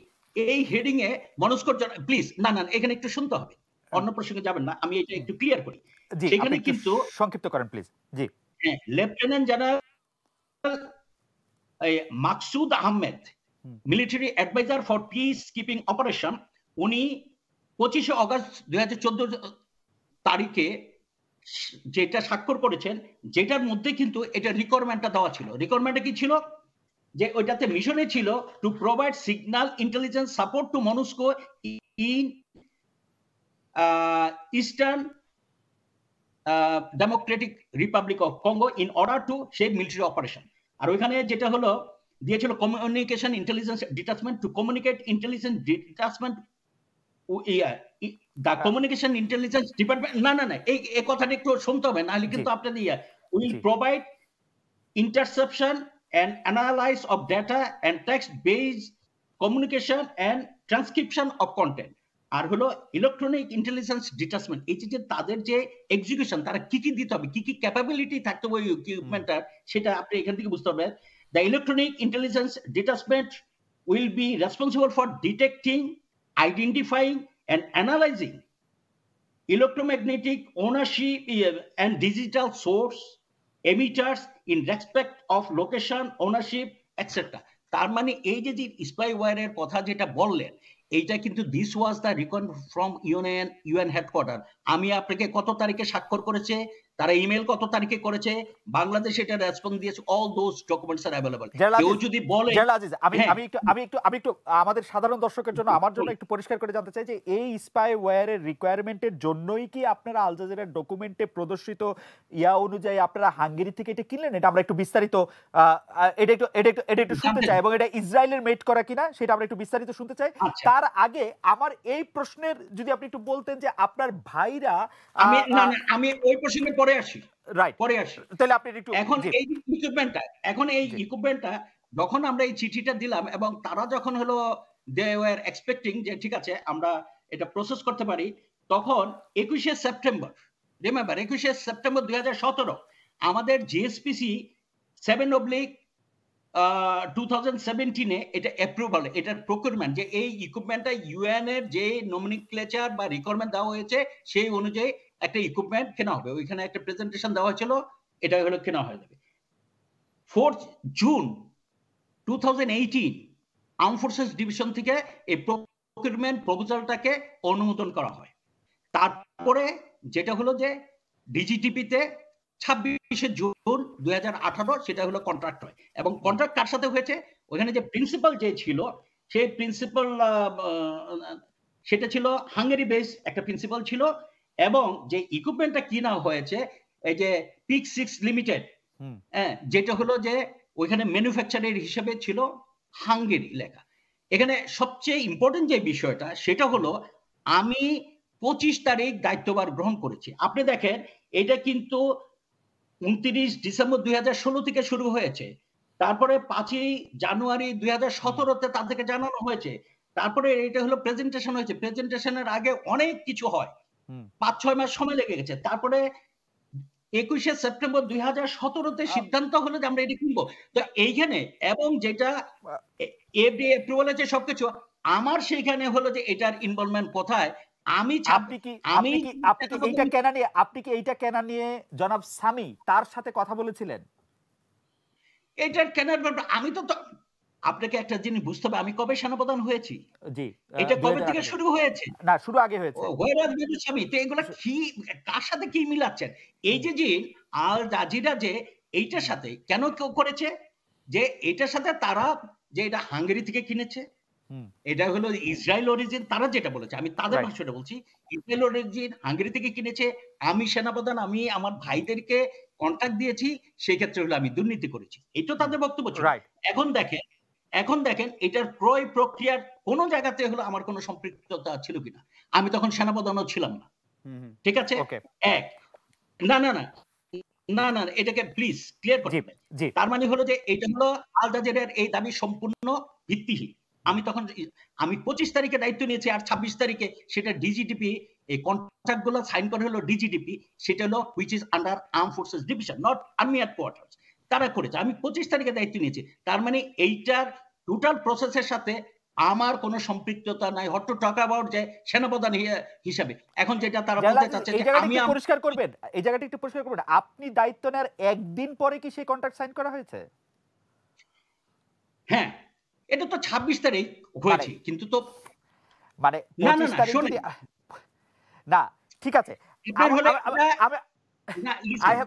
এই হেডিং এ মনস্কর প্লিজ না না এখানে একটু শুনতে হবে অন্য প্রসঙ্গে যাবেন না আমি এটা একটু ক্লিয়ার করি সেখানে কিন্তু সংক্ষিপ্ত করেন প্লিজ জি lieutenant general Maksud Ahmed military adviser for peacekeeping operation উনি পঁচিশে অগস্ট দুই হাজার চোদ্দ তারিখে যেটা স্বাক্ষর করেছেন যেটার মধ্যে কিন্তু এটা রিকোয়ারমেন্টটা দেওয়া ছিল রিকোয়ারমেন্টটা কি ছিল যে ওইটাতে মিশনে ছিল to provide signal intelligence support to MONUSCO in eastern Democratic Republic of Congo in order to সেই মিলিটারি অপারেশন আর ওইখানে যেটা হলো দিয়েছিল communication intelligence detachment to communicate intelligence detachment the communication intelligence department না না না এই এই কথাটা একটু শুনতে হবে নাহলে কিন্তু আপনাদের yeah will provide interception and analyse of data and text base communication and transcription of content আর হলো ইলেকট্রনিক ইন্টেলিজেন্স ডিটাচমেন্ট এই যে তাদের যে এক্সিকিউশন তারা কি কি দিতে হবে কি কি ক্যাপাবিলিটি থাকতে হবে ওই ইকুইপমেন্টটার সেটা আপনি এখান থেকে বুঝতে পারবেন the electronic intelligence detachment will be responsible for detecting identifying and analyzing electromagnetic ownership and digital source emitters in respect of location ownership etc তার মানে এই যে স্পাই ওয়ারের কথা যেটা বললেন এইটা কিন্তু this was the recon from union UN headquarter আমি আপনাকে কত তারিখে স্বাক্ষর করেছে তারা ইমেল কত তারিখে করেছে বাংলাদেশ এটা রেসপন্স দিয়েছে all those documents are available কেউ যদি বলে জেনারেল আজিজ আমি হ্যাঁ। আমি একটু আমি একটু আমি একটু আমাদের সাধারণ দর্শকের জন্য আমার জন্য একটু পরিষ্কার করে জানতে চাই যে এই স্পাই ওয়্যারের রিকোয়ারমেন্টের জন্যই কি আপনারা আল জাজিরার ডকুমেন্টে প্রদর্শিত ইয়া অনুযায়ী আপনারা হাঙ্গেরি থেকে এটা কিনলেন এটা আমরা একটু বিস্তারিত এটা একটু এটা একটু এটা একটু শুনতে চাই এবং এটা ইসরায়েলের মেড করা কিনা সেটা আমরা একটু বিস্তারিত শুনতে চাই আচ্ছা। তার আগে আমার এই প্রশ্নের যদি আপনি একটু বলতেন যে আপনার ভাইরা আমি না আমি ওই প্রশ্নের পরে আসি রাইট পরে আসি তাহলে আপনি একটু এখন এই ইকুইপমেন্টটা এখন এই ইকুইপমেন্টটা যখন আমরা এই চিঠিটা দিলাম এবং তারা যখন হলো দে এক্সপেক্টিং যে ঠিক আছে আমরা এটা প্রসেস করতে পারি তখন একুশে সেপ্টেম্বর রিমেম্বার একুশে সেপ্টেম্বর দুই আমাদের GSPC seven oblique two thousand সেভেন্টিনে এটা অ্যাপ্রুভাল এটার প্রকিউরমেন্ট যে এই ইকুইপমেন্টটা ইউএন এর যে নমিনিক্লেচার বা রিকোয়ারমেন্ট দেওয়া হয়েছে সেই অনুযায়ী একটা ইকুইপমেন্ট কেনা হবে ওইখানে একটা প্রেজেন্টেশন দেওয়া হয়েছিল এটা হলো কেনা হয়ে যাবে fourth June two thousand eighteen forces division থেকে এই প্রকিউরমেন্ট প্রপোজালটাকে অনুমোদন করা হয় তারপরে যেটা হলো যে ডিজিটিপিতে ছাব্বিশে জুন দুই সেটা হলো কন্ট্রাক্ট হয় এবং কন্ট্রাক্ট কার সাথে হয়েছে ওখানে যে প্রিন্সিপাল যে ছিল সেই প্রিন্সিপাল সেটা ছিল হাঙ্গেরি বেস একটা প্রিন্সিপাল ছিল এবং যে ইকুইপমেন্টটা কিনা হয়েছে এই যে পিক সিক্স লিমিটেড হ্যাঁ যেটা হলো যে ওইখানে ম্যানুফ্যাকচারের হিসেবে ছিল হাঙ্গেরি লেখা এখানে সবচেয়ে ইম্পর্টেন্ট যে বিষয়টা সেটা হলো আমি পঁচিশ তারিখ দায়িত্বভার গ্রহণ করেছি আপনি দেখেন এটা কিন্তু উনত্রিশ ডিসেম্বর দুই থেকে শুরু হয়েছে তারপরে পাঁচই জানুয়ারি দুই হাজার সতেরোতে তাদেরকে জানানো হয়েছে তারপরে এটা হলো প্রেজেন্টেশন হয়েছে প্রেজেন্টেশনের আগে অনেক কিছু হয় পাঁচ ছয় মাস সময় লেগে গেছে তারপরে একুশে সেপ্টেম্বর দুই হাজার সতেরোতে সিদ্ধান্ত হলো যে আমরা এটি কিনবো তো এইখানে এবং যেটা এফডি অ্যাপ্রুভাল আছে সবকিছু আমার সেইখানে হলো যে এটার ইনভলভমেন্ট কোথায় আমি আপনি কি আমি আপনি কি এইটা কেনা নিয়ে আপনি কি এইটা কেনা নিয়ে জনাব সামি তার সাথে কথা বলেছিলেন এটার কেনার ব্যাপারে আমি তো আপনাকে একটা জিনিস বুঝতে হবে আমি কবে সেনাপ্রধান হয়েছি জি এটা কবে থেকে শুরু হয়েছে না শুরু আগে হয়েছে তো এগুলো কি কার সাথে কি মিলাচ্ছেন এই যে যে আল জাজিরা যে এইটার সাথে কেন কেউ করেছে যে এটার সাথে তারা যে এটা হাঙ্গেরি থেকে কিনেছে এটা হলো ইসরায়েল অরিজিন তারা যেটা বলেছে আমি তাদের ভাষাটা বলছি ইসরায়েল অরিজিন হাঙ্গেরি থেকে কিনেছে আমি সেনাপ্রধান আমি আমার ভাইদেরকে কন্ট্রাক্ট দিয়েছি সেই ক্ষেত্রে হলো আমি দুর্নীতি করেছি এটা তাদের বক্তব্য ছিল এখন দেখেন এখন দেখেন এটার ক্রয় প্রক্রিয়ার কোন জায়গাতে হলো আমার কোনো সম্পৃক্ততা ছিল কিনা আমি তখন সেনাপ্রধানও ছিলাম না ঠিক আছে এক না না না না না এটাকে প্লিজ ক্লিয়ার করতে তার মানে হলো যে এটা হলো আল জাজিরার এই দাবি সম্পূর্ণ ভিত্তিহীন আমি তখন আমি পঁচিশ তারিখে দায়িত্ব নিয়েছি আর ছাব্বিশ তারিখে সেটা ডিজিটিপি এই কন্ট্রাক্ট গুলো সাইন করে হলো ডিজিটিপি সেটা হলো which is under arm forces division not army at তারা করেছে আমি পঁচিশ তারিখে দায়িত্ব নিয়েছি তার মানে এইটার টোটাল প্রসেসের সাথে আমার কোনো সম্পৃক্ততা নাই হট টু টক অ্যাবাউট যে সেনাপ্রধান হিসাবে এখন যেটা তারা বলতে চাচ্ছে যে আমি পরিষ্কার করবেন এই জায়গাটা একটু পরিষ্কার করবেন আপনি দায়িত্ব নেওয়ার একদিন পরে কি সেই কন্ট্রাক্ট সাইন করা হয়েছে হ্যাঁ এটা তো 26 তারিখ হয়েছে মানে কিন্তু তো মানে 25 তারিখ না ঠিক আছে না না না I have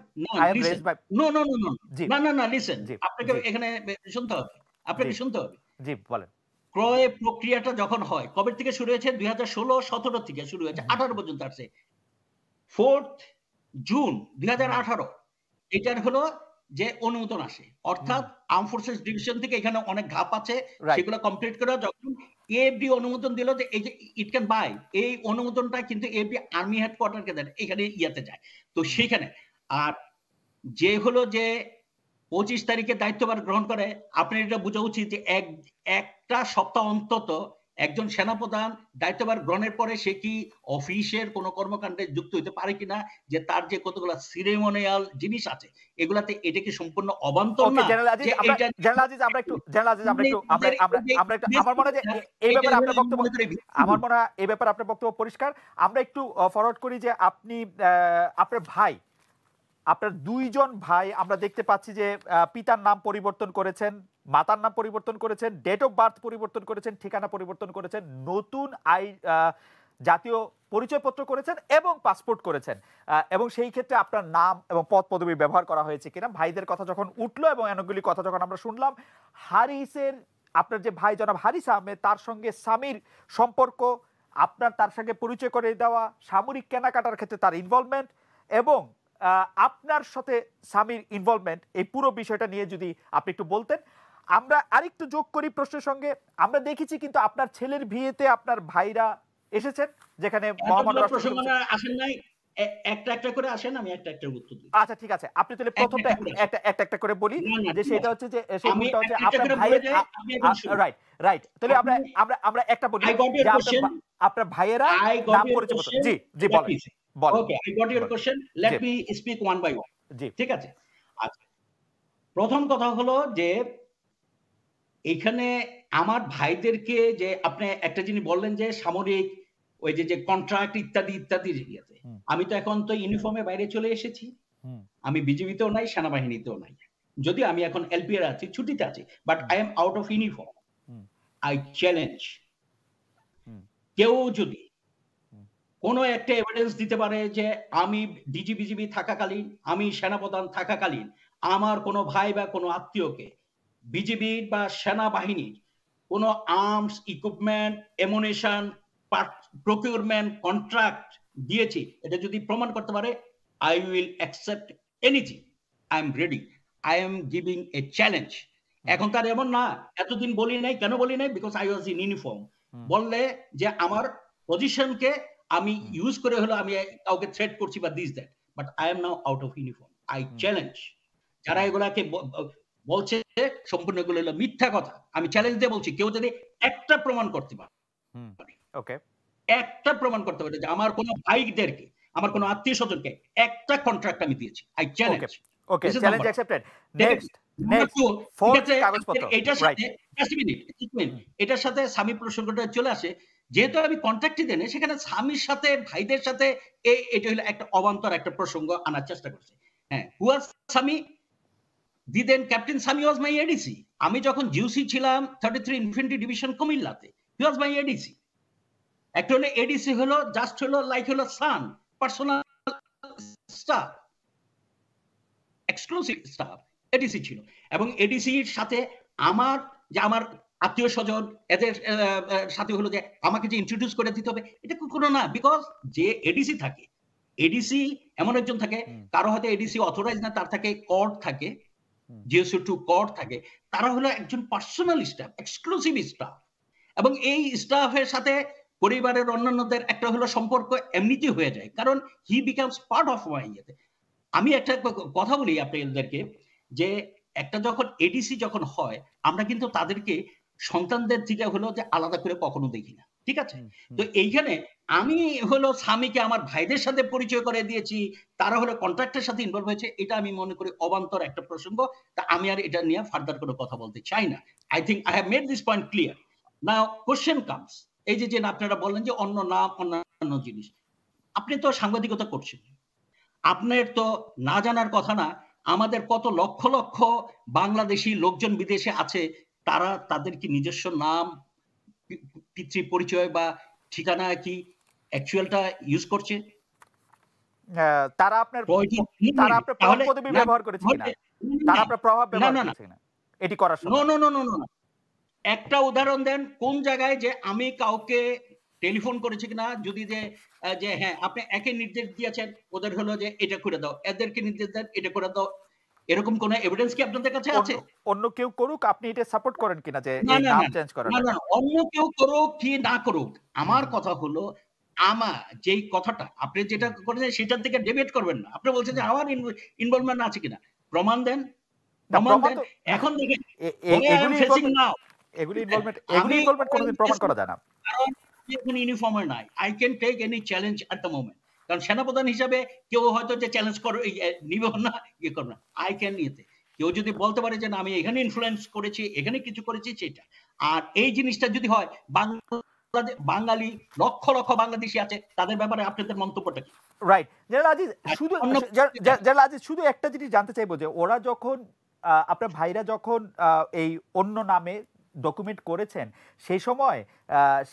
no no no no listen আপনাকে এখানে শুনতে হবে আপনাকে শুনতে হবে জি বলেন ক্রয় প্রক্রিয়াটা যখন হয় কবে থেকে শুরু হয়েছে দুই হাজার ষোলো সতেরো থেকে শুরু হয়েছে আঠারো পর্যন্ত আসছে ফোর্থ জুন দুই হাজার আঠারো এটার হলো যে অনুমোদন আসে অর্থাৎ আর্ম ফোর্সেস ডিভিশন থেকে এখানে অনেক ঘাপ আছে সেগুলো কমপ্লিট করে যখন এফবি অনুমোদন দিল যে এই যে ইট ক্যান বাই এই অনুমোদনটা কিন্তু এফবি আর্মি হেডকোয়ার্টারকে দেন এখানে ইয়াতে যায় তো সেখানে আর যে হলো যে পঁচিশ তারিখে দায়িত্বভার গ্রহণ করে আপনার এটা বোঝা উচিত যে এক একটা সপ্তাহ অন্তত একজন সেনাপ্রধান দায়িত্বভার গ্রহণের পরে সে কি অফিসের কোন কর্মকাণ্ডে যুক্ত হতে পারে কিনা যে তার যে কতগুলো সিরেমোনিয়াল জিনিস আছে এগুলাতে এটা কি সম্পূর্ণ অবান্তর না জেনারেল আজিজ আমরা একটু জেনারেল আজিজ আমরা একটু আমরা একটু আমার মনে হয় এই ব্যাপারে আপনার বক্তব্য আমার মনে এই ব্যাপারে আপনার বক্তব্য পরিষ্কার আমরা একটু ফরওয়ার্ড করি যে আপনি আপনার ভাই আপনার দুইজন ভাই আমরা দেখতে পাচ্ছি যে পিতার নাম পরিবর্তন করেছেন মাতার নাম পরিবর্তন করেছেন ডেট অফ বার্থ পরিবর্তন করেছেন ঠিকানা পরিবর্তন করেছেন নতুন আই জাতীয় পরিচয়পত্র করেছেন এবং পাসপোর্ট করেছেন এবং সেই ক্ষেত্রে আপনার নাম এবং পদ পদবি ব্যবহার করা হয়েছে কিনা ভাইদের কথা যখন উঠলো এবং অনেকগুলি কথা যখন আমরা শুনলাম হারিসের আপনার যে ভাই জনাব হারিস আহমেদ তার সঙ্গে স্বামীর সম্পর্ক আপনার তার সঙ্গে পরিচয় করে দেওয়া সামরিক কেনাকাটার ক্ষেত্রে তার ইনভলভমেন্ট এবং আপনার সাথে স্বামীর ইনভলভমেন্ট এই পুরো বিষয়টা নিয়ে যদি আপনি একটু বলতেন আমরা আরেকটু যোগ করি প্রশ্নের সঙ্গে আমরা দেখেছি কিন্তু আপনার ছেলের বিয়েতে আপনার ভাইরা এসেছেন যেখানে আপনার ভাইয়েরা জি জি বলেন আচ্ছা। প্রথম কথা হলো যে এখানে আমার ভাইদেরকে যে আপনি একটা জিনিস বললেন যে সামরিক ওই যে যে কন্ট্রাক্ট ইত্যাদি ইত্যাদি ইয়েতে আমি তো এখন তো ইউনিফর্মে বাইরে চলে এসেছি আমি বিজেপিতেও নাই সেনাবাহিনীতেও নাই যদি আমি এখন এলপিআর আছি ছুটিতে আছি but I am out of uniform I challenge কেউ যদি কোনো একটা এভিডেন্স দিতে পারে যে আমি ডিজি বিজিবি থাকাকালীন আমি সেনাপ্রধান থাকাকালীন আমার কোনো ভাই বা কোনো আত্মীয়কে বিজিবির বা সেনাবাহিনীর কোনো arms equipment ammunition procurement contract দিয়েছি এটা যদি প্রমাণ করতে পারে I will accept anything I am ready I am giving a challenge এখনকার এমন না এতদিন বলি নাই কেন বলি নাই because I was in uniform বললে যে আমার পজিশনকে আমি ইউজ করে হলো আমি কাউকে থ্রেট করছি বা this that but I am now out of uniform I challenge যারা এগুলাকে বলছে সম্পূর্ণ এগুলো হলো মিথ্যা কথা আমি চ্যালেঞ্জ দিয়ে বলছি কেউ যদি একটা প্রমাণ করতে পারে ওকে একটা প্রমাণ করতে পারে যে আমার কোনো ভাইদেরকে আমার কোনো আত্মীয় স্বজনকে একটা কন্ট্রাক্ট আমি দিয়েছি I challenge okay challenge accepted next এটার সাথে সামি প্রসঙ্গটা চলে আসে যেহেতু আমি কন্ট্রাক্টই দেনে সেখানে স্বামীর সাথে ভাইদের সাথে এই এটা হলো একটা অবান্তর একটা প্রসঙ্গ আনার চেষ্টা করছে হ্যাঁ হুয়ার স্বামী দিদেন ক্যাপ্টেন স্বামী ওয়াজ মাই এডিসি আমি যখন জিউসি ছিলাম থার্টি থ্রি ইনফেন্ট্রি ডিভিশন কুমিল্লাতে হি ওয়াজ মাই এডিসি একটা হলো এডিসি হলো জাস্ট হলো লাইক হলো son personal staff exclusive staff ADC ছিল এবং এডিসির সাথে আমার যে আমার আত্মীয় স্বজন এদের সাথে হলো যে আমাকে যে ইন্ট্রোডিউস করে দিতে হবে এটা কোনো না বিকজ যে এডিসি থাকে এডিসি এমন একজন থাকে কারো হয়তো এডিসি অথরাইজ না তার থাকে কর্ড থাকে টু কর্ড থাকে তারা হলো একজন পার্সোনাল স্টাফ এক্সক্লুসিভ স্টাফ এবং এই স্টাফের সাথে পরিবারের অন্যান্যদের একটা হলো সম্পর্ক এমনিতেই হয়ে যায় কারণ he becomes part of my ইয়েতে আমি একটা কথা বলি আপনাদেরকে যে একটা যখন এডিসি যখন হয় আমরা কিন্তু তাদেরকে সন্তানদের থেকে হলো যে আলাদা করে কখনো দেখি না ঠিক আছে তো এইখানে আমি হলো স্বামীকে আমার ভাইদের সাথে পরিচয় করে দিয়েছি তারা হলো কন্ট্রাক্টের সাথে ইনভলভ হয়েছে এটা আমি মনে করি অবান্তর একটা প্রসঙ্গ তা আমি আর এটা নিয়ে ফার্দার কোনো কথা বলতে চাই না I think I have made this point clear না কোশ্চেন কামস এই যে আপনারা বললেন যে অন্য নাম অন্যান্য জিনিস আপনি তো সাংবাদিকতা করছেন আপনার তো না জানার কথা না আমাদের কত লক্ষ লক্ষ বাংলাদেশি লোকজন বিদেশে আছে তারা তাদের কি নিজস্ব নাম পিতৃ পরিচয় বা ঠিকানা কি অ্যাকচুয়ালটা ইউজ করছে হ্যাঁ, তারা আপনার তারা আপনার প্রভাব পদবি ব্যবহার করেছে কিনা তারা আপনার প্রভাব ব্যবহার করেছে কিনা এটি করার সময় নো নো নো নো একটা উদাহরণ দেন কোন জায়গায় যে আমি কাউকে টেলিফোন করেছি কিনা যদি যে যে হ্যাঁ আপনি একে নির্দেশ দিয়েছেন ওদের হলো যে এটা করে দাও এদেরকে নির্দেশ দেন এটা করে দাও এরকম কোন এভিডেন্স কি আপনাদের কাছে আছে অন্য কেউ করুক আপনি এটা সাপোর্ট করেন কিনা যে এই নাম চেঞ্জ করা না না অন্য কেউ করুক কি না করুক আমার কথা হলো আমা যেই কথাটা আপনি যেটা করেছেন সেটার থেকে ডিবেট করবেন না আপনি বলছেন যে আমার ইনভলভমেন্ট আছে কিনা প্রমাণ দেন প্রমাণ দেন এখন দেখেন এগুলি ফেসিং নাও এগুলি ইনভলভমেন্ট এগুলি ইনভলভমেন্ট কোনোদিন প্রমাণ করা যায় না কারণ ইউনিফর্মে নাই I can take any challenge at the moment কারণ সেনাপ্রধান হিসাবে কেউ হয়তো যে চ্যালেঞ্জ করো নিবেও না ইয়ে করবে না আই ক্যান ইয়েতে কেউ যদি বলতে পারে যে না আমি এখানে ইনফ্লুয়েন্স করেছি এখানে কিছু করেছি সেটা আর এই জিনিসটা যদি হয় বাংলাদেশ বাঙালি লক্ষ লক্ষ বাংলাদেশি আছে তাদের ব্যাপারে আপনাদের মন্তব্যটা কি রাইট জেনারেল শুধু জেনারেল আজিজ শুধু একটা জিনিস জানতে চাইবো যে ওরা যখন আপনার ভাইরা যখন এই অন্য নামে ডকুমেন্ট করেছেন সেই সময়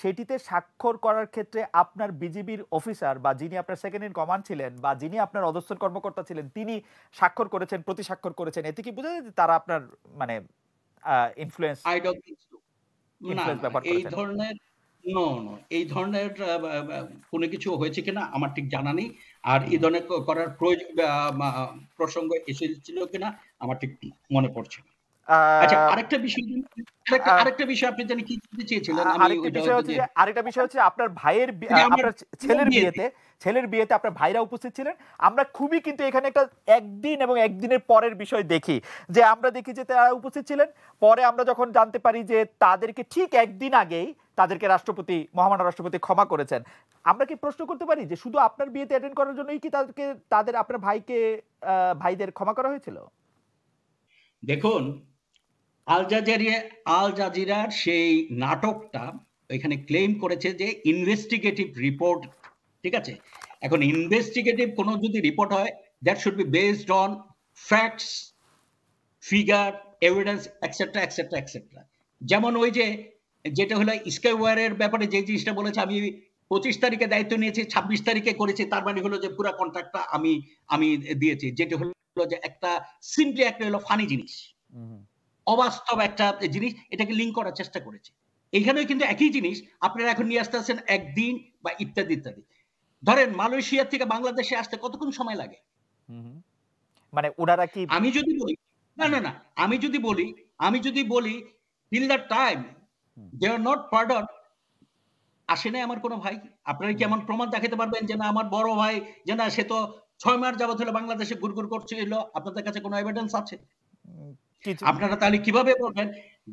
সেটিতে স্বাক্ষর করার ক্ষেত্রে আপনার বিজিবির অফিসার বা যিনি আপনার সেকেন্ড ইন কমান্ড ছিলেন বা যিনি আপনার অদস্থন কর্মকর্তা ছিলেন তিনি স্বাক্ষর করেছেন প্রতি স্বাক্ষর করেছেন এতে কি বোঝা যায় তারা আপনার মানে ইনফ্লুয়েন্স এই ধরনের নো নো এই ধরনের কোনো কিছু হয়েছে কিনা আমার ঠিক জানা নেই আর এই ধরনের করার প্রসঙ্গ এসেছিল কিনা আমার ঠিক মনে পড়ছে না আরেকটা বিষয় হচ্ছে আপনার ভাইয়ের মানে আপনার ছেলের বিয়েতে ছেলের বিয়েতে আপনার ভাইরা উপস্থিত ছিলেন আমরা খুবই কিন্তু এখানে একটা একদিন এবং একদিনের পরের বিষয় দেখি যে আমরা দেখি যে তারা উপস্থিত ছিলেন পরে আমরা যখন জানতে পারি যে তাদেরকে ঠিক একদিন আগেই তাদেরকে রাষ্ট্রপতি মহামান্য রাষ্ট্রপতি ক্ষমা করেছেন আমরা কি প্রশ্ন করতে পারি যে শুধু আপনার বিয়েতে অ্যাটেন্ড করার জন্যই কি তাদেরকে তাদের আপনার ভাইকে ভাইদের ক্ষমা করা হয়েছিল দেখুন আল জাজিরা আল জাজিরার সেই নাটকটা এখানে ক্লেম করেছে যে ইনভেস্টিগেটিভ রিপোর্ট ঠিক আছে এখন ইনভেস্টিগেটিভ কোনো যদি রিপোর্ট হয় that should be based on facts figure evidence etcetera etcetera etcetera যেমন ওই যে যেটা হলো স্কাইওয়ারের ব্যাপারে যে জিনিসটা বলেছে আমি পঁচিশ তারিখে দায়িত্ব নিয়েছি ছাব্বিশ তারিখে করেছি তার মানে হলো যে পুরো কন্ট্রাক্টটা আমি আমি দিয়েছি যেটা হলো যে একটা সিম্পলি একটা হলো ফানি জিনিস অবাস্তব একটা জিনিস এটাকে লিঙ্ক করার চেষ্টা করেছে এখানেও কিন্তু একই জিনিস আপনারা এখন নিয়ে আসতে আসছেন একদিন বা ইত্যাদি ইত্যাদি ধরেন মালয়েশিয়া থেকে বাংলাদেশে আসতে কতক্ষণ সময় লাগে মানে ওনারা কি আমি যদি বলি না না না আমি যদি বলি আমি যদি বলি till the time they are not pardon আসে নাই আমার কোনো ভাই আপনারা কি এমন প্রমাণ দেখাতে পারবেন যে না আমার বড় ভাই যে না সে তো ছয় মাস যাবত হলো বাংলাদেশে ঘুরঘুর করছিল আপনাদের কাছে কোনো এভিডেন্স আছে আপনারা তাহলে কিভাবে বলবেন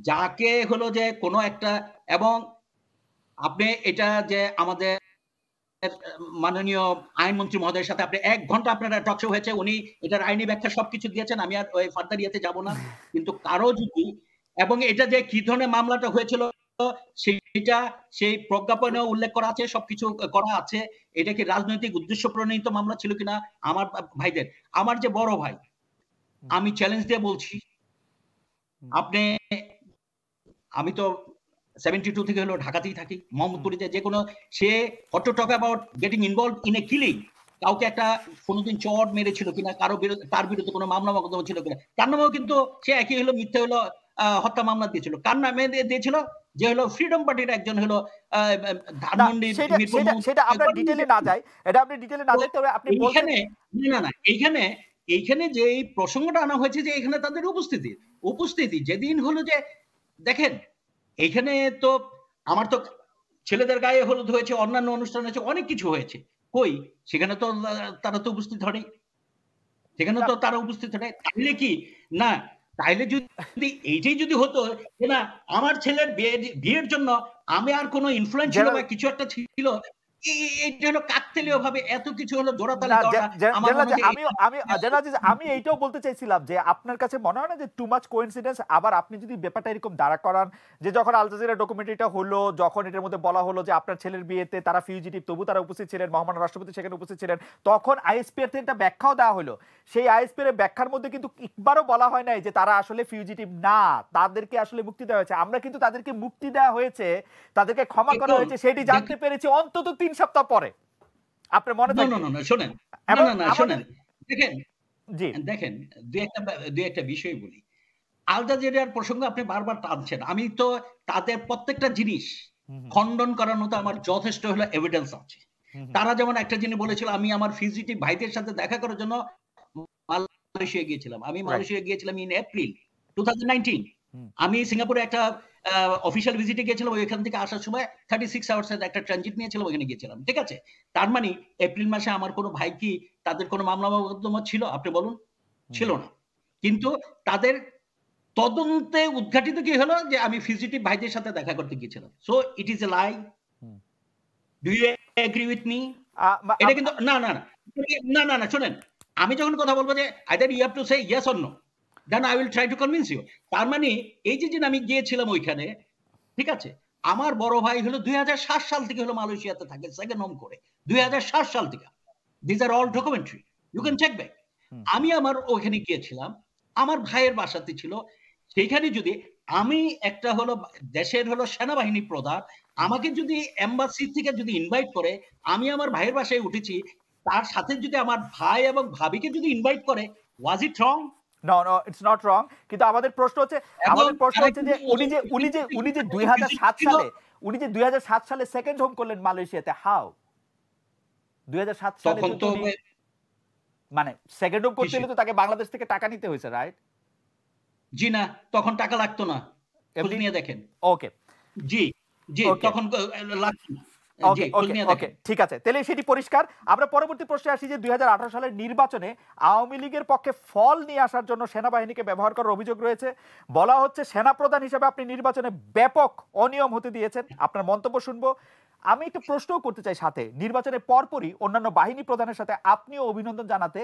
যাকে হলো যে কোনো একটা এবং আপনি এটা যে আমাদের মাননীয় আইনমন্ত্রী মহোদয়ের সাথে আপনি এক ঘন্টা আপনারা হয়েছে উনি এটার আইনি ব্যাখ্যা সবকিছু দিয়েছেন আমি আর ওই ফার্দার ইয়েতে না কিন্তু কারো যদি এবং এটা যে কি ধরনের মামলাটা হয়েছিল সেটা সেই প্রজ্ঞাপনে উল্লেখ করা আছে সবকিছু করা আছে এটা কি রাজনৈতিক উদ্দেশ্য প্রণীত মামলা ছিল কিনা আমার ভাইদের আমার যে বড় ভাই আমি চ্যালেঞ্জ দিয়ে বলছি আপনি আমি তো সেভেন্টি টু থেকে হলো ঢাকাতেই থাকি মোহাম্মদপুরিতে যে কোনো সে hot talk about getting involve in a killing কাউকে একটা কোনোদিন চট মেরেছিল কিনা কারো বিরুদ্ধে তার বিরুদ্ধে কোনো মামলা মকদ্দমা ছিল কিনা তার নামেও কিন্তু সে একই হলো মিথ্যে হলো হত্যা মামলা দিয়েছিল কার নামে দিয়েছিল যে হলো ফ্রিডম পার্টির একজন হলো সেটা আপনার ডিটেইলে না যায় এটা আপনি ডিটেইলে না যায় তবে আপনি বলছেন না না এখানে এইখানে যে এই প্রসঙ্গটা আনা হয়েছে যে এখানে তাদের উপস্থিতি উপস্থিতি যেদিন হলো যে দেখেন এখানে তো আমার তো ছেলেদের গায়ে হলুদ হয়েছে অন্যান্য অনুষ্ঠান হয়েছে অনেক কিছু হয়েছে কই সেখানে তো তারা তো উপস্থিত হয়নি সেখানে তো তারা উপস্থিত হয় তাহলে কি না তাইলে যদি এইটাই যদি হতো না আমার ছেলের বিয়ের জন্য আমি আর কোনো ইনফ্লুয়েন্স ছিল বা কিছু একটা ছিল আপনার ছেলের বিয়েতে তারা ফিউজিটিভ তবু তারা উপস্থিত ছিলেন মহামান রাষ্ট্রপতি সেখানে উপস্থিত ছিলেন তখন আইএসপি এর একটা ব্যাখ্যাও দেওয়া হলো সেই আইএসপি এর ব্যাখ্যার মধ্যে কিন্তু একবারও বলা হয় নাই যে তারা আসলে ফিউজিটিভ না তাদেরকে আসলে মুক্তি দেওয়া হয়েছে আমরা কিন্তু তাদেরকে মুক্তি দেওয়া হয়েছে তাদেরকে ক্ষমা করা হয়েছে সেটি জানতে পেরেছি অন্তত তিন তিন সপ্তাহ পরে আপনি মনে না না না না না দেখেন জি দেখেন দুই একটা দুই একটা বিষয় বলি আপনি বারবার টানছেন আমি তো তাদের প্রত্যেকটা জিনিস খণ্ডন করার মতো আমার যথেষ্ট হলো এভিডেন্স আছে তারা যেমন একটা জিনিস বলেছিল আমি আমার ফিজিটিভ ভাইদের সাথে দেখা করার জন্য মালয়েশিয়া গিয়েছিলাম আমি মালয়েশিয়া গিয়েছিলাম ইন এপ্রিল টু আমি সিঙ্গাপুরে একটা অফিসিয়াল ভিজিটে গিয়েছিলাম ওইখান থেকে আসার সময় থার্টি সিক্স আওয়ার্সের একটা ট্রানজিট নিয়েছিলাম ওইখানে গিয়েছিলাম ঠিক আছে তার মানে এপ্রিল মাসে আমার কোনো ভাই কি তাদের কোনো মামলা মকদ্দমা ছিল আপনি বলুন ছিল না কিন্তু তাদের তদন্তে উদ্ঘাটিত কি হলো যে আমি ফিজিটিভ ভাইদের সাথে দেখা করতে গিয়েছিলাম so it is a lie do you agree with me এটা কিন্তু না না না না না না শোনেন আমি যখন কথা বলবো যে either you have to say yes or no then I will try to convince you তার মানে এই যে আমি গিয়েছিলাম ওইখানে ঠিক আছে আমার বড় ভাই হলো দুই সাল থেকে হলো মালয়েশিয়াতে থাকে সেকেন্ড হোম করে দুই সাল থেকে these are all documentary you can check back আমি আমার ওখানে গিয়েছিলাম আমার ভাইয়ের বাসাতে ছিল সেইখানে যদি আমি একটা হলো দেশের হলো সেনাবাহিনী প্রধান আমাকে যদি এম্বাসি থেকে যদি ইনভাইট করে আমি আমার ভাইয়ের বাসায় উঠেছি তার সাথে যদি আমার ভাই এবং ভাবিকে যদি ইনভাইট করে ওয়াজ ইট রং ইটস নট রং কিন্তু আমাদের প্রশ্ন হচ্ছে আমাদের প্রশ্ন হচ্ছে যে উনি যে উনি যে উনি যে সালে উনি যে সালে সেকেন্ড হোম করলেন মালয়েশিয়াতে সালে তো মানে সেকেন্ড হোম করতে তো তাকে বাংলাদেশ থেকে টাকা নিতে হয়েছে রাইট জি না তখন টাকা লাগতো না এমনি নিয়ে দেখেন ওকে জি জি তখন লাগতো না ঠিক আছে তাহলে সেটি পরিষ্কার আমরা পরবর্তী প্রশ্নে আসি যে দুই সালের নির্বাচনে আওয়ামী লীগের পক্ষে ফল নিয়ে আসার জন্য সেনাবাহিনীকে ব্যবহার করার অভিযোগ রয়েছে বলা হচ্ছে সেনাপ্রধান হিসেবে আপনি নির্বাচনে ব্যাপক অনিয়ম হতে দিয়েছেন আপনার মন্তব্য শুনবো আমি একটু প্রশ্নও করতে চাই সাথে নির্বাচনের পরপরই অন্যান্য বাহিনী প্রধানের সাথে আপনিও অভিনন্দন জানাতে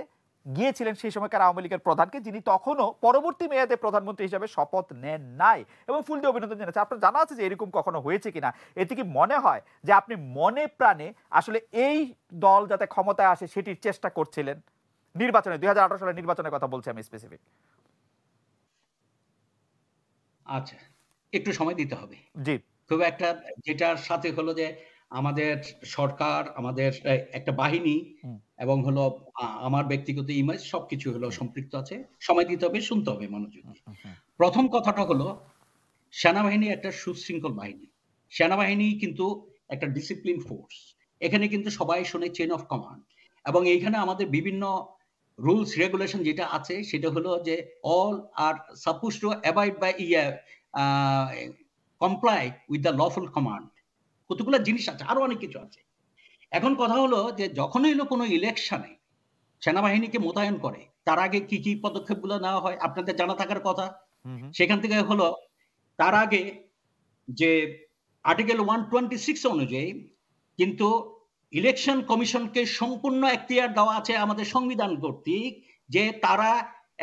গিয়েছিলেন সেই সময়কার আওয়ামী লীগের প্রধানকে যিনি তখনও পরবর্তী মেয়াদে প্রধানমন্ত্রী হিসাবে শপথ নেন নাই এবং ফুল দিয়ে অভিনন্দন জানাচ্ছে আপনার জানা আছে যে এরকম কখনো হয়েছে কিনা এতে কি মনে হয় যে আপনি মনে প্রাণে আসলে এই দল যাতে ক্ষমতায় আসে সেটির চেষ্টা করছিলেন নির্বাচনে দুই সালের নির্বাচনের কথা বলছি আমি স্পেসিফিক আচ্ছা একটু সময় দিতে হবে জি খুব একটা যেটার সাথে হলো যে আমাদের সরকার আমাদের একটা বাহিনী এবং হলো আমার ব্যক্তিগত ইমেজ সবকিছু হলো সম্পৃক্ত আছে সময় দিতে হবে শুনতে হবে মনোযোগ প্রথম কথাটা হলো সেনাবাহিনী একটা সুশৃঙ্খল বাহিনী সেনাবাহিনী কিন্তু একটা ডিসিপ্লিন ফোর্স এখানে কিন্তু সবাই শুনে চেন অফ কমান্ড এবং এইখানে আমাদের বিভিন্ন রুলস রেগুলেশন যেটা আছে সেটা হলো যে all are suppose to abide by yeah comply with the lawful command কতগুলো জিনিস আছে আরো অনেক কিছু আছে এখন কথা হলো যে যখন এলো কোনো ইলেকশনে সেনাবাহিনীকে মোতায়েন করে তার আগে কি কি গুলো নেওয়া হয় আপনাদের জানা থাকার কথা সেখান থেকে হলো তার আগে যে আর্টিকেল ওয়ান টোয়েন্টি সিক্স অনুযায়ী কিন্তু ইলেকশন কমিশনকে সম্পূর্ণ এখতিয়ার দেওয়া আছে আমাদের সংবিধান কর্তৃক যে তারা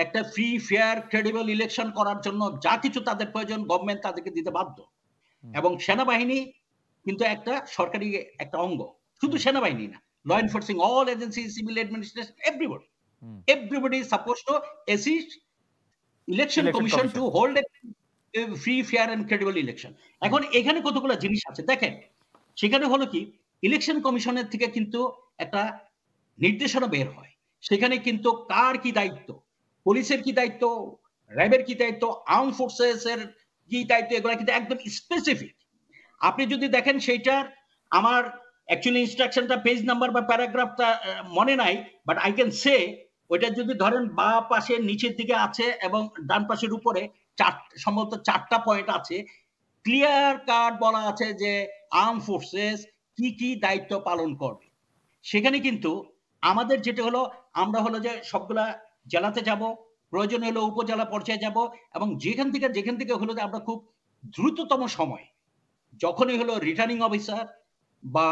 একটা ফ্রি ফেয়ার ক্রেডিবল ইলেকশন করার জন্য যা কিছু তাদের প্রয়োজন গভর্নমেন্ট তাদেরকে দিতে বাধ্য এবং সেনাবাহিনী কিন্তু একটা সরকারি একটা অঙ্গ শুধু সেনাবাহিনী না law enforcing all agency civil administration everybody everybody suppose to assist election commission to hold free fair and credible election এখন এখানে কতগুলো জিনিস আছে দেখেন সেখানে হলো কি ইলেকশন কমিশনের থেকে কিন্তু একটা নির্দেশনা বের হয় সেখানে কিন্তু কার কি দায়িত্ব পুলিশের কি দায়িত্ব র্যাবের কি দায়িত্ব আর্ম ফোর্সেস এর কি দায়িত্ব এগুলো কিন্তু একদম স্পেসিফিক আপনি যদি দেখেন সেইটার আমার অ্যাকচুয়ালি ইনস্ট্রাকশনটা পেজ নাম্বার বা প্যারাগ্রাফটা মনে নাই বাট আই ক্যান সে ওইটা যদি ধরেন বা পাশের নিচের দিকে আছে এবং ডান পাশের উপরে চার সম্ভবত চারটা পয়েন্ট আছে ক্লিয়ার কার্ড বলা আছে যে আর্ম ফোর্সেস কি কি দায়িত্ব পালন করবে সেখানে কিন্তু আমাদের যেটা হলো আমরা হলো যে সবগুলা জেলাতে যাব প্রয়োজন হলো উপজেলা পর্যায়ে যাব এবং যেখান থেকে যেখান থেকে হলো যে আমরা খুব দ্রুততম সময় যখনই হলো রিটার্নিং অফিসার বা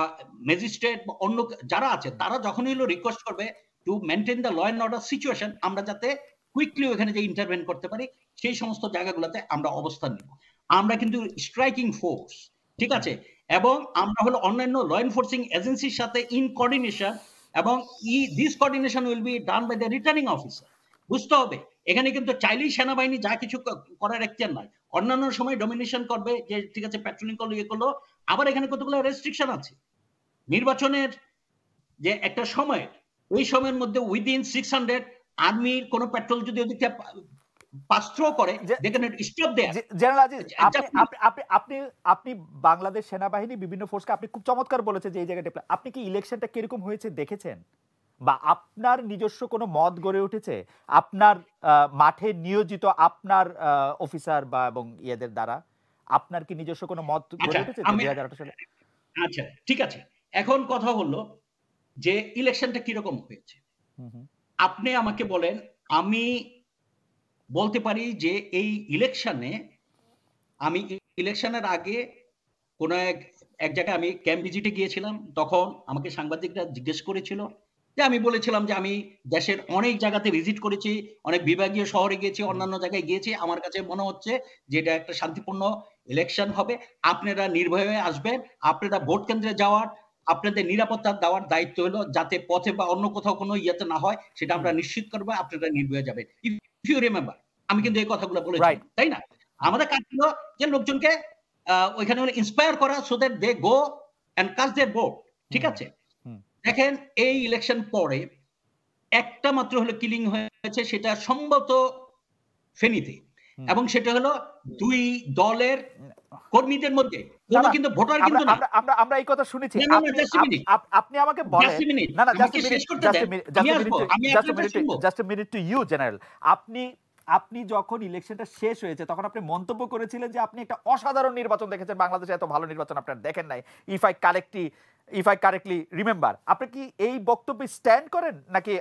ম্যাজিস্ট্রেট বা অন্য যারা আছে তারা যখনই হলো রিকোয়েস্ট করবে to maintain the law and order situation আমরা যাতে কুইকলি ওখানে যে ইন্টারভেন করতে পারি সেই সমস্ত জায়গাগুলোতে আমরা অবস্থান নিব আমরা কিন্তু স্ট্রাইকিং ফোর্স ঠিক আছে এবং আমরা হলো অন্যান্য ল এনফোর্সিং এজেন্সির সাথে ইন কোঅর্ডিনেশন এবং ই this coordination will be done by the returning officer বুঝতে হবে এখানে কিন্তু চাইলেই সেনাবাহিনী যা কিছু করার এখতিয়ার নাই অন্যান্য সময় ডমিনেশন করবে যে ঠিক আছে প্যাট্রোলিং করলো ইয়ে করলো আবার এখানে কতগুলো রেস্ট্রিকশন আছে নির্বাচনের যে একটা সময় ওই সময়ের মধ্যে উইদিন সিক্স হান্ড্রেড আর্মির কোন পেট্রোল যদি ওদিকে আচ্ছা, বাংলাদেশ সেনাবাহিনী বিভিন্ন ফোর্সকে আপনি খুব চমৎকার বলেছে যে এই জায়গাটা আপনি কি ইলেকশনটা কিরকম হয়েছে দেখেছেন বা আপনার নিজস্ব কোনো মত গড়ে উঠেছে আপনার মাঠে নিয়োজিত আপনার অফিসার বা এবং ইয়েদের দ্বারা আপনার কি নিজস্ব কোনো মত গড়ে আচ্ছা, উঠেছে দুই হাজার আঠারো সালে আচ্ছা ঠিক আছে এখন কথা হলো যে ইলেকশনটা কিরকম হয়েছে আপনি আমাকে বলেন আমি বলতে পারি যে এই ইলেকশনে আমি ইলেকশনের আগে কোনো এক এক জায়গায় আমি ক্যাম্প ভিজিটে গিয়েছিলাম তখন আমাকে সাংবাদিকরা জিজ্ঞেস করেছিল যে আমি বলেছিলাম যে আমি দেশের অনেক জায়গাতে ভিজিট করেছি অনেক বিভাগীয় শহরে গিয়েছি অন্যান্য জায়গায় গিয়েছি আমার কাছে মনে হচ্ছে যে এটা একটা শান্তিপূর্ণ ইলেকশন হবে আপনারা নির্ভয়ে আসবেন আপনারা ভোট কেন্দ্রে যাওয়ার আপনাদের নিরাপত্তা দেওয়ার দায়িত্ব হলো যাতে পথে বা অন্য কোথাও কোনো ইয়েতে না হয় সেটা আমরা নিশ্চিত করবো আপনারা নির্ভয়ে যাবেন ইফ ইউ রিমেম্বার আমি কিন্তু এই কথাগুলো বলেছি তাই না আমাদের কাজ ছিল যে লোকজনকে ওইখানে ইন্সপায়ার করা so that they go and cast they vote ঠিক আছে দেখেন এই ইলেকশন পরে একটা মাত্র হলো কিলিং হয়েছে সেটা সম্ভবত ফেনীতে এবং সেটা হলো দুই দলের কর্মীদের মধ্যে কোনো কিন্তু ভোটার কিন্তু না আমরা আমরা এই কথা শুনেছি আপনি আমাকে বলেন না না just minute just minute to you general আপনি আপনি যখন ইলেকশনটা শেষ হয়েছে তখন আপনি মন্তব্য করেছিলেন যে আপনি একটা অসাধারণ নির্বাচন দেখেছেন বাংলাদেশে এত ভালো নির্বাচন আপনার দেখেন নাই if I correctly if I correctly remember আপনি কি এই বক্তব্যে স্ট্যান্ড করেন নাকি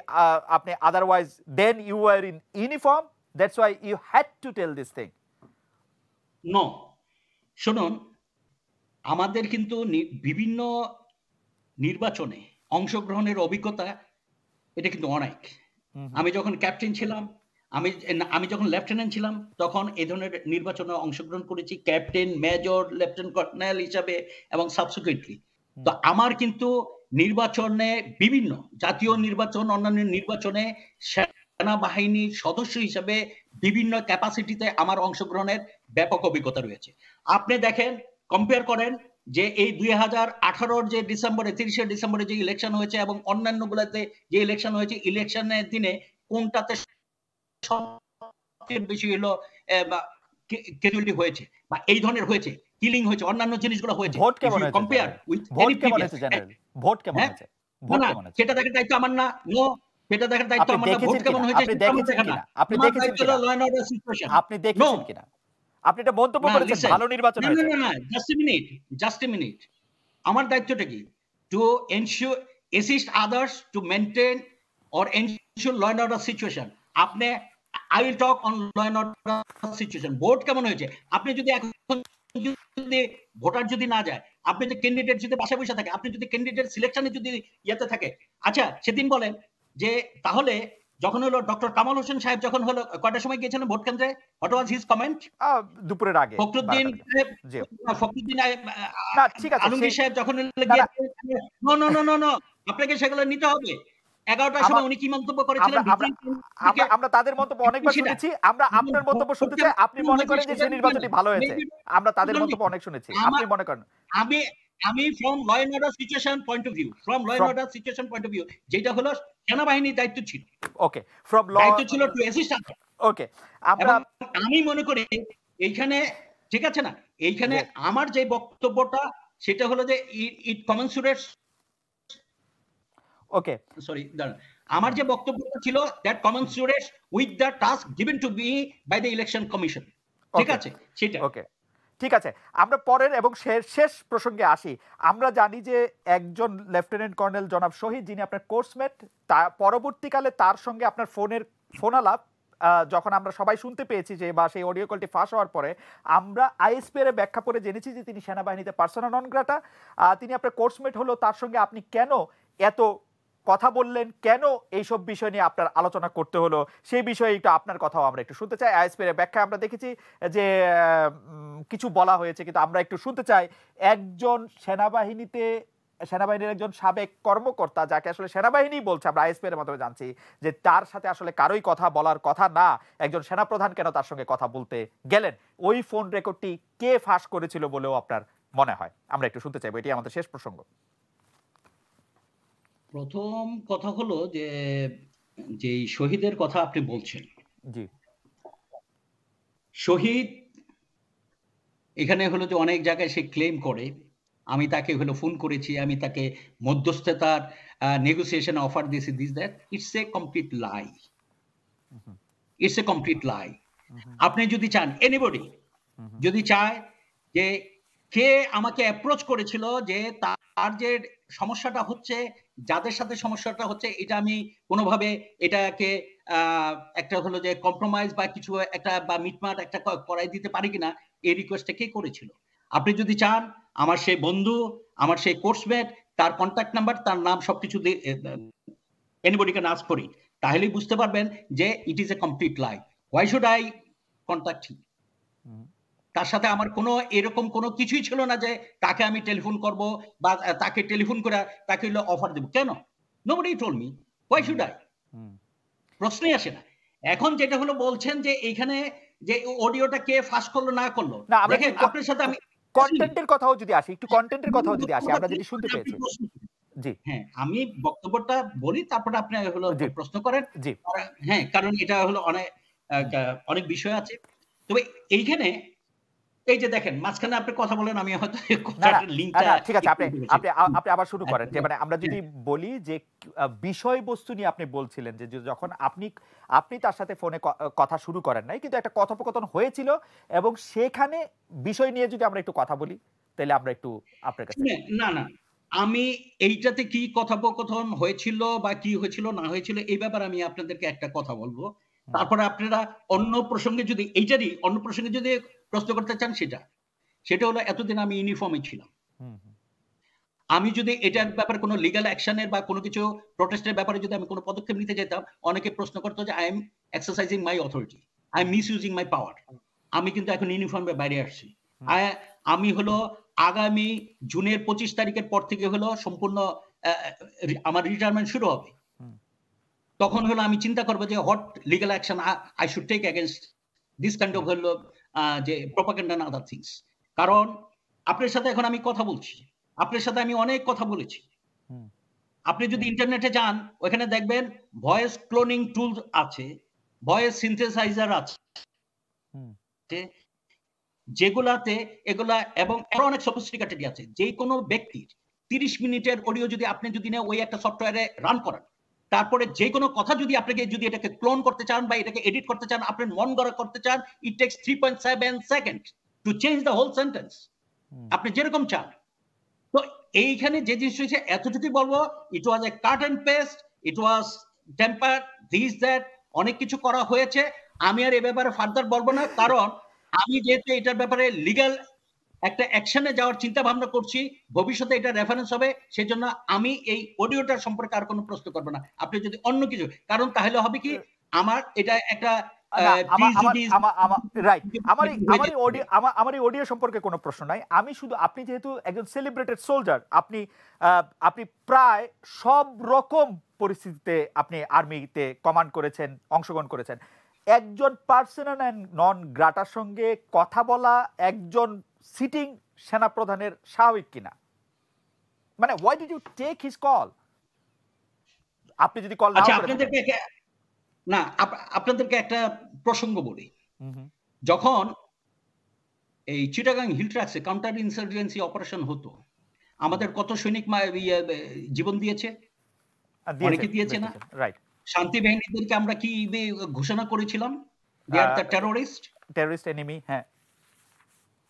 আপনি otherwise then you are in uniform that's why you had to tell this thing no শুনুন আমাদের কিন্তু বিভিন্ন নির্বাচনে অংশগ্রহণের অভিজ্ঞতা এটা কিন্তু অনেক আমি যখন ক্যাপ্টেন ছিলাম আমি আমি যখন লেফটেন্যান্ট ছিলাম তখন এই ধরনের নির্বাচনে অংশগ্রহণ করেছি ক্যাপ্টেন মেজর লেফটেন্যান্ট কর্নেল হিসাবে এবং সাবসিকুয়েন্টলি তো আমার কিন্তু নির্বাচনে বিভিন্ন জাতীয় নির্বাচন অন্যান্য নির্বাচনে সেনাবাহিনীর সদস্য হিসাবে বিভিন্ন ক্যাপাসিটিতে আমার অংশগ্রহণের ব্যাপক অভিজ্ঞতা রয়েছে আপনি দেখেন কম্পেয়ার করেন যে এই দুই হাজার আঠারোর যে ডিসেম্বরে তিরিশে ডিসেম্বরে যে ইলেকশন হয়েছে এবং অন্যান্য গুলাতে যে ইলেকশন হয়েছে ইলেকশনের দিনে কোনটাতে সবচেয়ে বেশি হলো কেজুয়ালিটি হয়েছে বা এই ধরনের হয়েছে কিলিং হয়েছে অন্যান্য জিনিসগুলো হয়েছে ভোট কেমন কম্পেয়ার উইথ ভোট কেমন হয়েছে জেনারেল হ্যাঁ। ভোট কেমন হ্যাঁ। হয়েছে ভোট কেমন হয়েছে সেটা দেখার দায়িত্ব আমার না নো সেটা দেখার দায়িত্ব আমার না ভোট কেমন হয়েছে আপনি দেখেছেন কিনা আপনি দেখেছেন কিনা অর্ডার সিচুয়েশন আপনি দেখেছেন কিনা আপনি এটা মন্তব্য করেছেন ভালো নির্বাচন হয়েছে না না just a minute just a minute আমার দায়িত্বটা কি to ensure assist others to আপনি I will talk on law and situation vote কেমন হয়েছে আপনি যদি এখন যদি ভোটার যদি না যায় আপনি যে ক্যান্ডিডেট যদি পাশে বসে থাকে আপনি যদি ক্যান্ডিডেট সিলেকশনে যদি ইয়েতে থাকে আচ্ছা সেদিন বলেন যে তাহলে যখন হলো ডক্টর কামাল হোসেন সাহেব যখন হলো কয়টার সময় গিয়েছিলেন ভোট কেন্দ্রে হোয়াট ওয়াজ হিজ কমেন্ট দুপুরের আগে ফখরুদ্দিন ফখরুদ্দিন আলমগীর সাহেব যখন নো নো নো নো আপনাকে সেগুলো নিতে হবে এগারোটার সময় উনি কি মন্তব্য করেছিলেন আমরা তাদের মন্তব্য অনেকবার শুনেছি আমরা আপনার মন্তব্য শুনতে চাই আপনি মনে করেন যে নির্বাচনটি ভালো হয়েছে আমরা তাদের মন্তব্য অনেক শুনেছি আপনি মনে করেন আমি আমি from law and order situation point of view from law and order situation point of view যেটা হলো সেনাবাহিনীর দায়িত্ব ছিল ওকে ফ্রম ল দায়িত্ব ছিল টু অ্যাসিস্ট ওকে আমরা আমি মনে করি এইখানে ঠিক আছে না এইখানে আমার যে বক্তব্যটা সেটা হলো যে ইট কমেন্সুরেটস ওকে সরি আমার যে বক্তব্য ছিল দ্যাট সুরেশ with the task given to be by the election commission ঠিক আছে সেটা ওকে ঠিক আছে আমরা পরের এবং শেষ প্রসঙ্গে আসি আমরা জানি যে একজন লেফটেন্যান্ট কর্নেল জনাব শহীদ যিনি আপনার কোর্সমেট তা পরবর্তীকালে তার সঙ্গে আপনার ফোনের ফোন আলাপ যখন আমরা সবাই শুনতে পেয়েছি যে বা সেই অডিও কলটি ফাঁস হওয়ার পরে আমরা এর ব্যাখ্যা করে জেনেছি যে তিনি সেনাবাহিনীতে পার্সোনাল নন গ্রাটা তিনি আপনার কোর্সমেট হলো তার সঙ্গে আপনি কেন এত কথা বললেন কেন এইসব বিষয় নিয়ে আপনার আলোচনা করতে হলো সেই বিষয়ে একটু আপনার কথাও আমরা একটু শুনতে চাই আইএসপির ব্যাখ্যা আমরা দেখেছি যে কিছু বলা হয়েছে কিন্তু আমরা একটু শুনতে চাই একজন সেনাবাহিনীতে সেনাবাহিনীর একজন সাবেক কর্মকর্তা যাকে আসলে সেনাবাহিনী বলছে আমরা আইএসপি এর মাধ্যমে জানছি যে তার সাথে আসলে কারোই কথা বলার কথা না একজন সেনাপ্রধান কেন তার সঙ্গে কথা বলতে গেলেন ওই ফোন রেকর্ডটি কে ফাঁস করেছিল বলেও আপনার মনে হয় আমরা একটু শুনতে চাইবো এটি আমাদের শেষ প্রসঙ্গ প্রথম কথা হলো যে যে শহীদের কথা আপনি বলছেন জি শহীদ এখানে হলো যে অনেক জায়গায় সে ক্লেম করে আমি তাকে হলো ফোন করেছি আমি তাকে মধ্যস্থতার নেগোসিয়েশন অফার দিয়েছি this that it's a complete lie it's a complete lie আপনি যদি চান এনিবডি যদি চায় যে কে আমাকে অ্যাপ্রোচ করেছিল যে তার যে সমস্যাটা হচ্ছে যাদের সাথে সমস্যাটা হচ্ছে এটা আমি কোনোভাবে এটাকে একটা হলো যে কম্প্রোমাইজ বা কিছু একটা বা মিটমাট একটা করাই দিতে পারি কিনা এই রিকোয়েস্টটা কে করেছিল আপনি যদি চান আমার সেই বন্ধু আমার সেই কোর্সমেট তার কন্ট্যাক্ট নাম্বার তার নাম সবকিছু এনিবডি ক্যান আস্ক করি তাহলেই বুঝতে পারবেন যে it is a complete lie why should I contact him তার সাথে আমার কোনো এরকম কোনো কিছুই ছিল না যে তাকে আমি টেলিফোন করব বা তাকে টেলিফোন করে তাকে অফার দেব কেন বডি টোল মি হোয়াই শুড আই প্রশ্নই আসে না এখন যেটা হলো বলছেন যে এইখানে যে অডিওটা কে ফাঁস করলো না করলো দেখেন আপনার সাথে আমি কন্টেন্টের কথাও যদি একটু কন্টেন্টের কথাও যদি আমরা শুনতে পেয়েছি জি হ্যাঁ আমি বক্তব্যটা বলি তারপরে আপনি হলো প্রশ্ন করেন জি হ্যাঁ কারণ এটা হলো অনেক অনেক বিষয় আছে তবে এইখানে এই যে দেখেন মাঝখানে আপনি কথা বলেন আমি হয়তো ঠিক আছে আপনি আপনি আপনি আবার শুরু করেন যে মানে আমরা যদি হ্যাঁ। বলি যে বিষয়বস্তু নিয়ে আপনি বলছিলেন যে যখন আপনি আপনি তার সাথে ফোনে কথা শুরু করেন নাই কিন্তু একটা কথোপকথন হয়েছিল এবং সেখানে বিষয় নিয়ে যদি আমরা একটু কথা বলি তাহলে আমরা একটু আপনার কাছে না না আমি এইটাতে কি কথোপকথন হয়েছিল বা কি হয়েছিল না হয়েছিল এই ব্যাপারে আমি আপনাদেরকে একটা কথা বলবো তারপরে আপনারা অন্য প্রসঙ্গে যদি এইটারই অন্য প্রসঙ্গে যদি প্রশ্ন করতে চান সেটা সেটা হলো এতদিন আমি ইউনিফর্মে ছিলাম আমি যদি এটার ব্যাপারে কোনো লিগাল অ্যাকশনের বা কোনো কিছু প্রটেস্টের ব্যাপারে যদি আমি কোনো পদক্ষেপ নিতে যেতাম অনেকে প্রশ্ন করতো যে I am exercising my authority I am misusing my power আমি কিন্তু এখন ইউনিফর্মে বাইরে আসছি আমি হলো আগামী জুনের পঁচিশ তারিখের পর থেকে হলো সম্পূর্ণ আমার রিটায়ারমেন্ট শুরু হবে তখন হলো আমি চিন্তা করবো যে what legal action I should take against this kind of হলো যে প্রপাগেন্ডা না আদার থিংস কারণ আপনার সাথে এখন আমি কথা বলছি আপনার সাথে আমি অনেক কথা বলেছি আপনি যদি ইন্টারনেটে যান ওখানে দেখবেন ভয়েস ক্লোনিং টুল আছে ভয়েস সিনথেসাইজার আছে যেগুলাতে এগুলা এবং আরো অনেক সফিস্টিকেটেড আছে যে কোনো ব্যক্তির 30 মিনিটের অডিও যদি আপনি যদি না ওই একটা সফটওয়্যারে রান করেন তারপরে যে কোনো কথা যদি আপনাকে যদি এটাকে ক্লোন করতে চান বা এটাকে এডিট করতে চান আপনি মন গড়া করতে চান it takes three point seven second to change the whole sentence আপনি যেরকম চান তো এইখানে যে জিনিস হয়েছে এতটুকুই বলবো it was a cut and paste it was temper this that অনেক কিছু করা হয়েছে আমি আর এ ব্যাপারে ফার্দার বলবো না কারণ আমি যেহেতু এটার ব্যাপারে লিগাল একটা অ্যাকশনে যাওয়ার চিন্তা ভাবনা করছি ভবিষ্যতে এটা রেফারেন্স হবে সেই জন্য আমি এই অডিওটার সম্পর্কে আর কোনো প্রশ্ন করবো না আপনি যদি অন্য কিছু কারণ তাহলে হবে কি আমার এটা একটা আমার এই অডিও সম্পর্কে কোনো প্রশ্ন নাই আমি শুধু আপনি যেহেতু একজন সেলিব্রেটেড সোলজার আপনি আপনি প্রায় সব রকম পরিস্থিতিতে আপনি আর্মিতে কমান্ড করেছেন অংশগ্রহণ করেছেন একজন পার্সোনাল অ্যান্ড নন গ্রাটার সঙ্গে কথা বলা একজন সিটিং সেনাপ্রধানের স্বাভাবিক কিনা মানে why did you take his call আপনি যদি আচ্ছা, কল না না আপনাদেরকে একটা প্রসঙ্গ বলি যখন এই চিটাগাং হিল ট্রাক্সে কাউন্টার ইনসার্জেন্সি অপারেশন হতো আমাদের কত সৈনিক ইয়ে, জীবন দিয়েছে অনেকে দিয়েছে না রাইট শান্তি বাহিনীদেরকে আমরা কি ঘোষণা করেছিলাম they are the terrorist terrorist enemy হ্যাঁ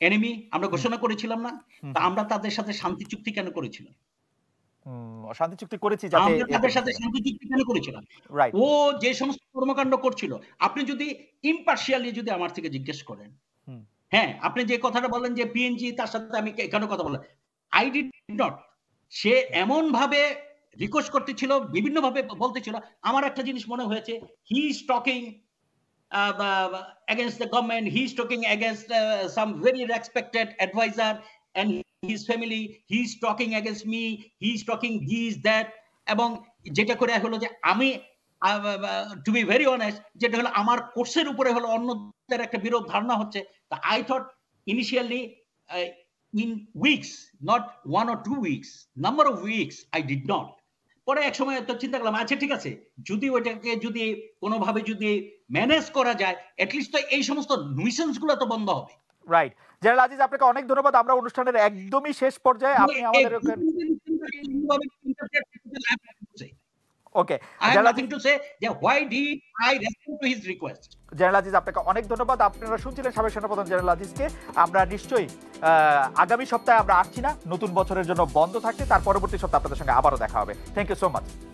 এনিমি আমরা ঘোষণা করেছিলাম না তা আমরা তাদের সাথে শান্তি চুক্তি কেন করেছিলাম শান্তি চুক্তি করেছি আমরা তাদের সাথে শান্তি চুক্তি কেন করেছিলাম ও যে সমস্ত কর্মকাণ্ড করছিল আপনি যদি যদি আমার থেকে জিজ্ঞেস করেন হ্যাঁ আপনি যে কথাটা বলেন যে পিএনজি তার সাথে আমি কেন কথা বললাম আই ডিড নট সে এমন ভাবে রিকোয়েস্ট করতেছিল বিভিন্ন ভাবে বলতেছিল আমার একটা জিনিস মনে হয়েছে he is talking Um, uh, against the government. He's talking against uh, some very respected advisor and his family. He's talking against me. He's talking this, that. এবং যেটা করে হলো যে আমি টু বি ভেরি অনেস্ট যেটা হলো আমার কোর্সের উপরে হলো অন্যদের একটা বিরোধ ধারণা হচ্ছে তা I thought initially in weeks not one or two weeks number of weeks I did not পরে এক সময় তো চিন্তা করলাম আচ্ছা ঠিক আছে যদি ওইটাকে যদি কোনোভাবে যদি ম্যানেজ করা যায় অ্যাটলিস্ট তো এই সমস্ত নুইসেন্স গুলো তো বন্ধ হবে রাইট জেনারেল আজিজ আপনাকে অনেক ধন্যবাদ আমরা অনুষ্ঠানের একদমই শেষ পর্যায়ে আপনি আমাদের ওকে আপনাকে অনেক ধন্যবাদ আপনারা সাবেক আমরা নিশ্চয়ই আগামী সপ্তাহে আমরা আসছি না নতুন বছরের জন্য বন্ধ থাকছে তার পরবর্তী সপ্তাহে আপনাদের সঙ্গে আবারও দেখা হবে থ্যাংক ইউ সো মাচ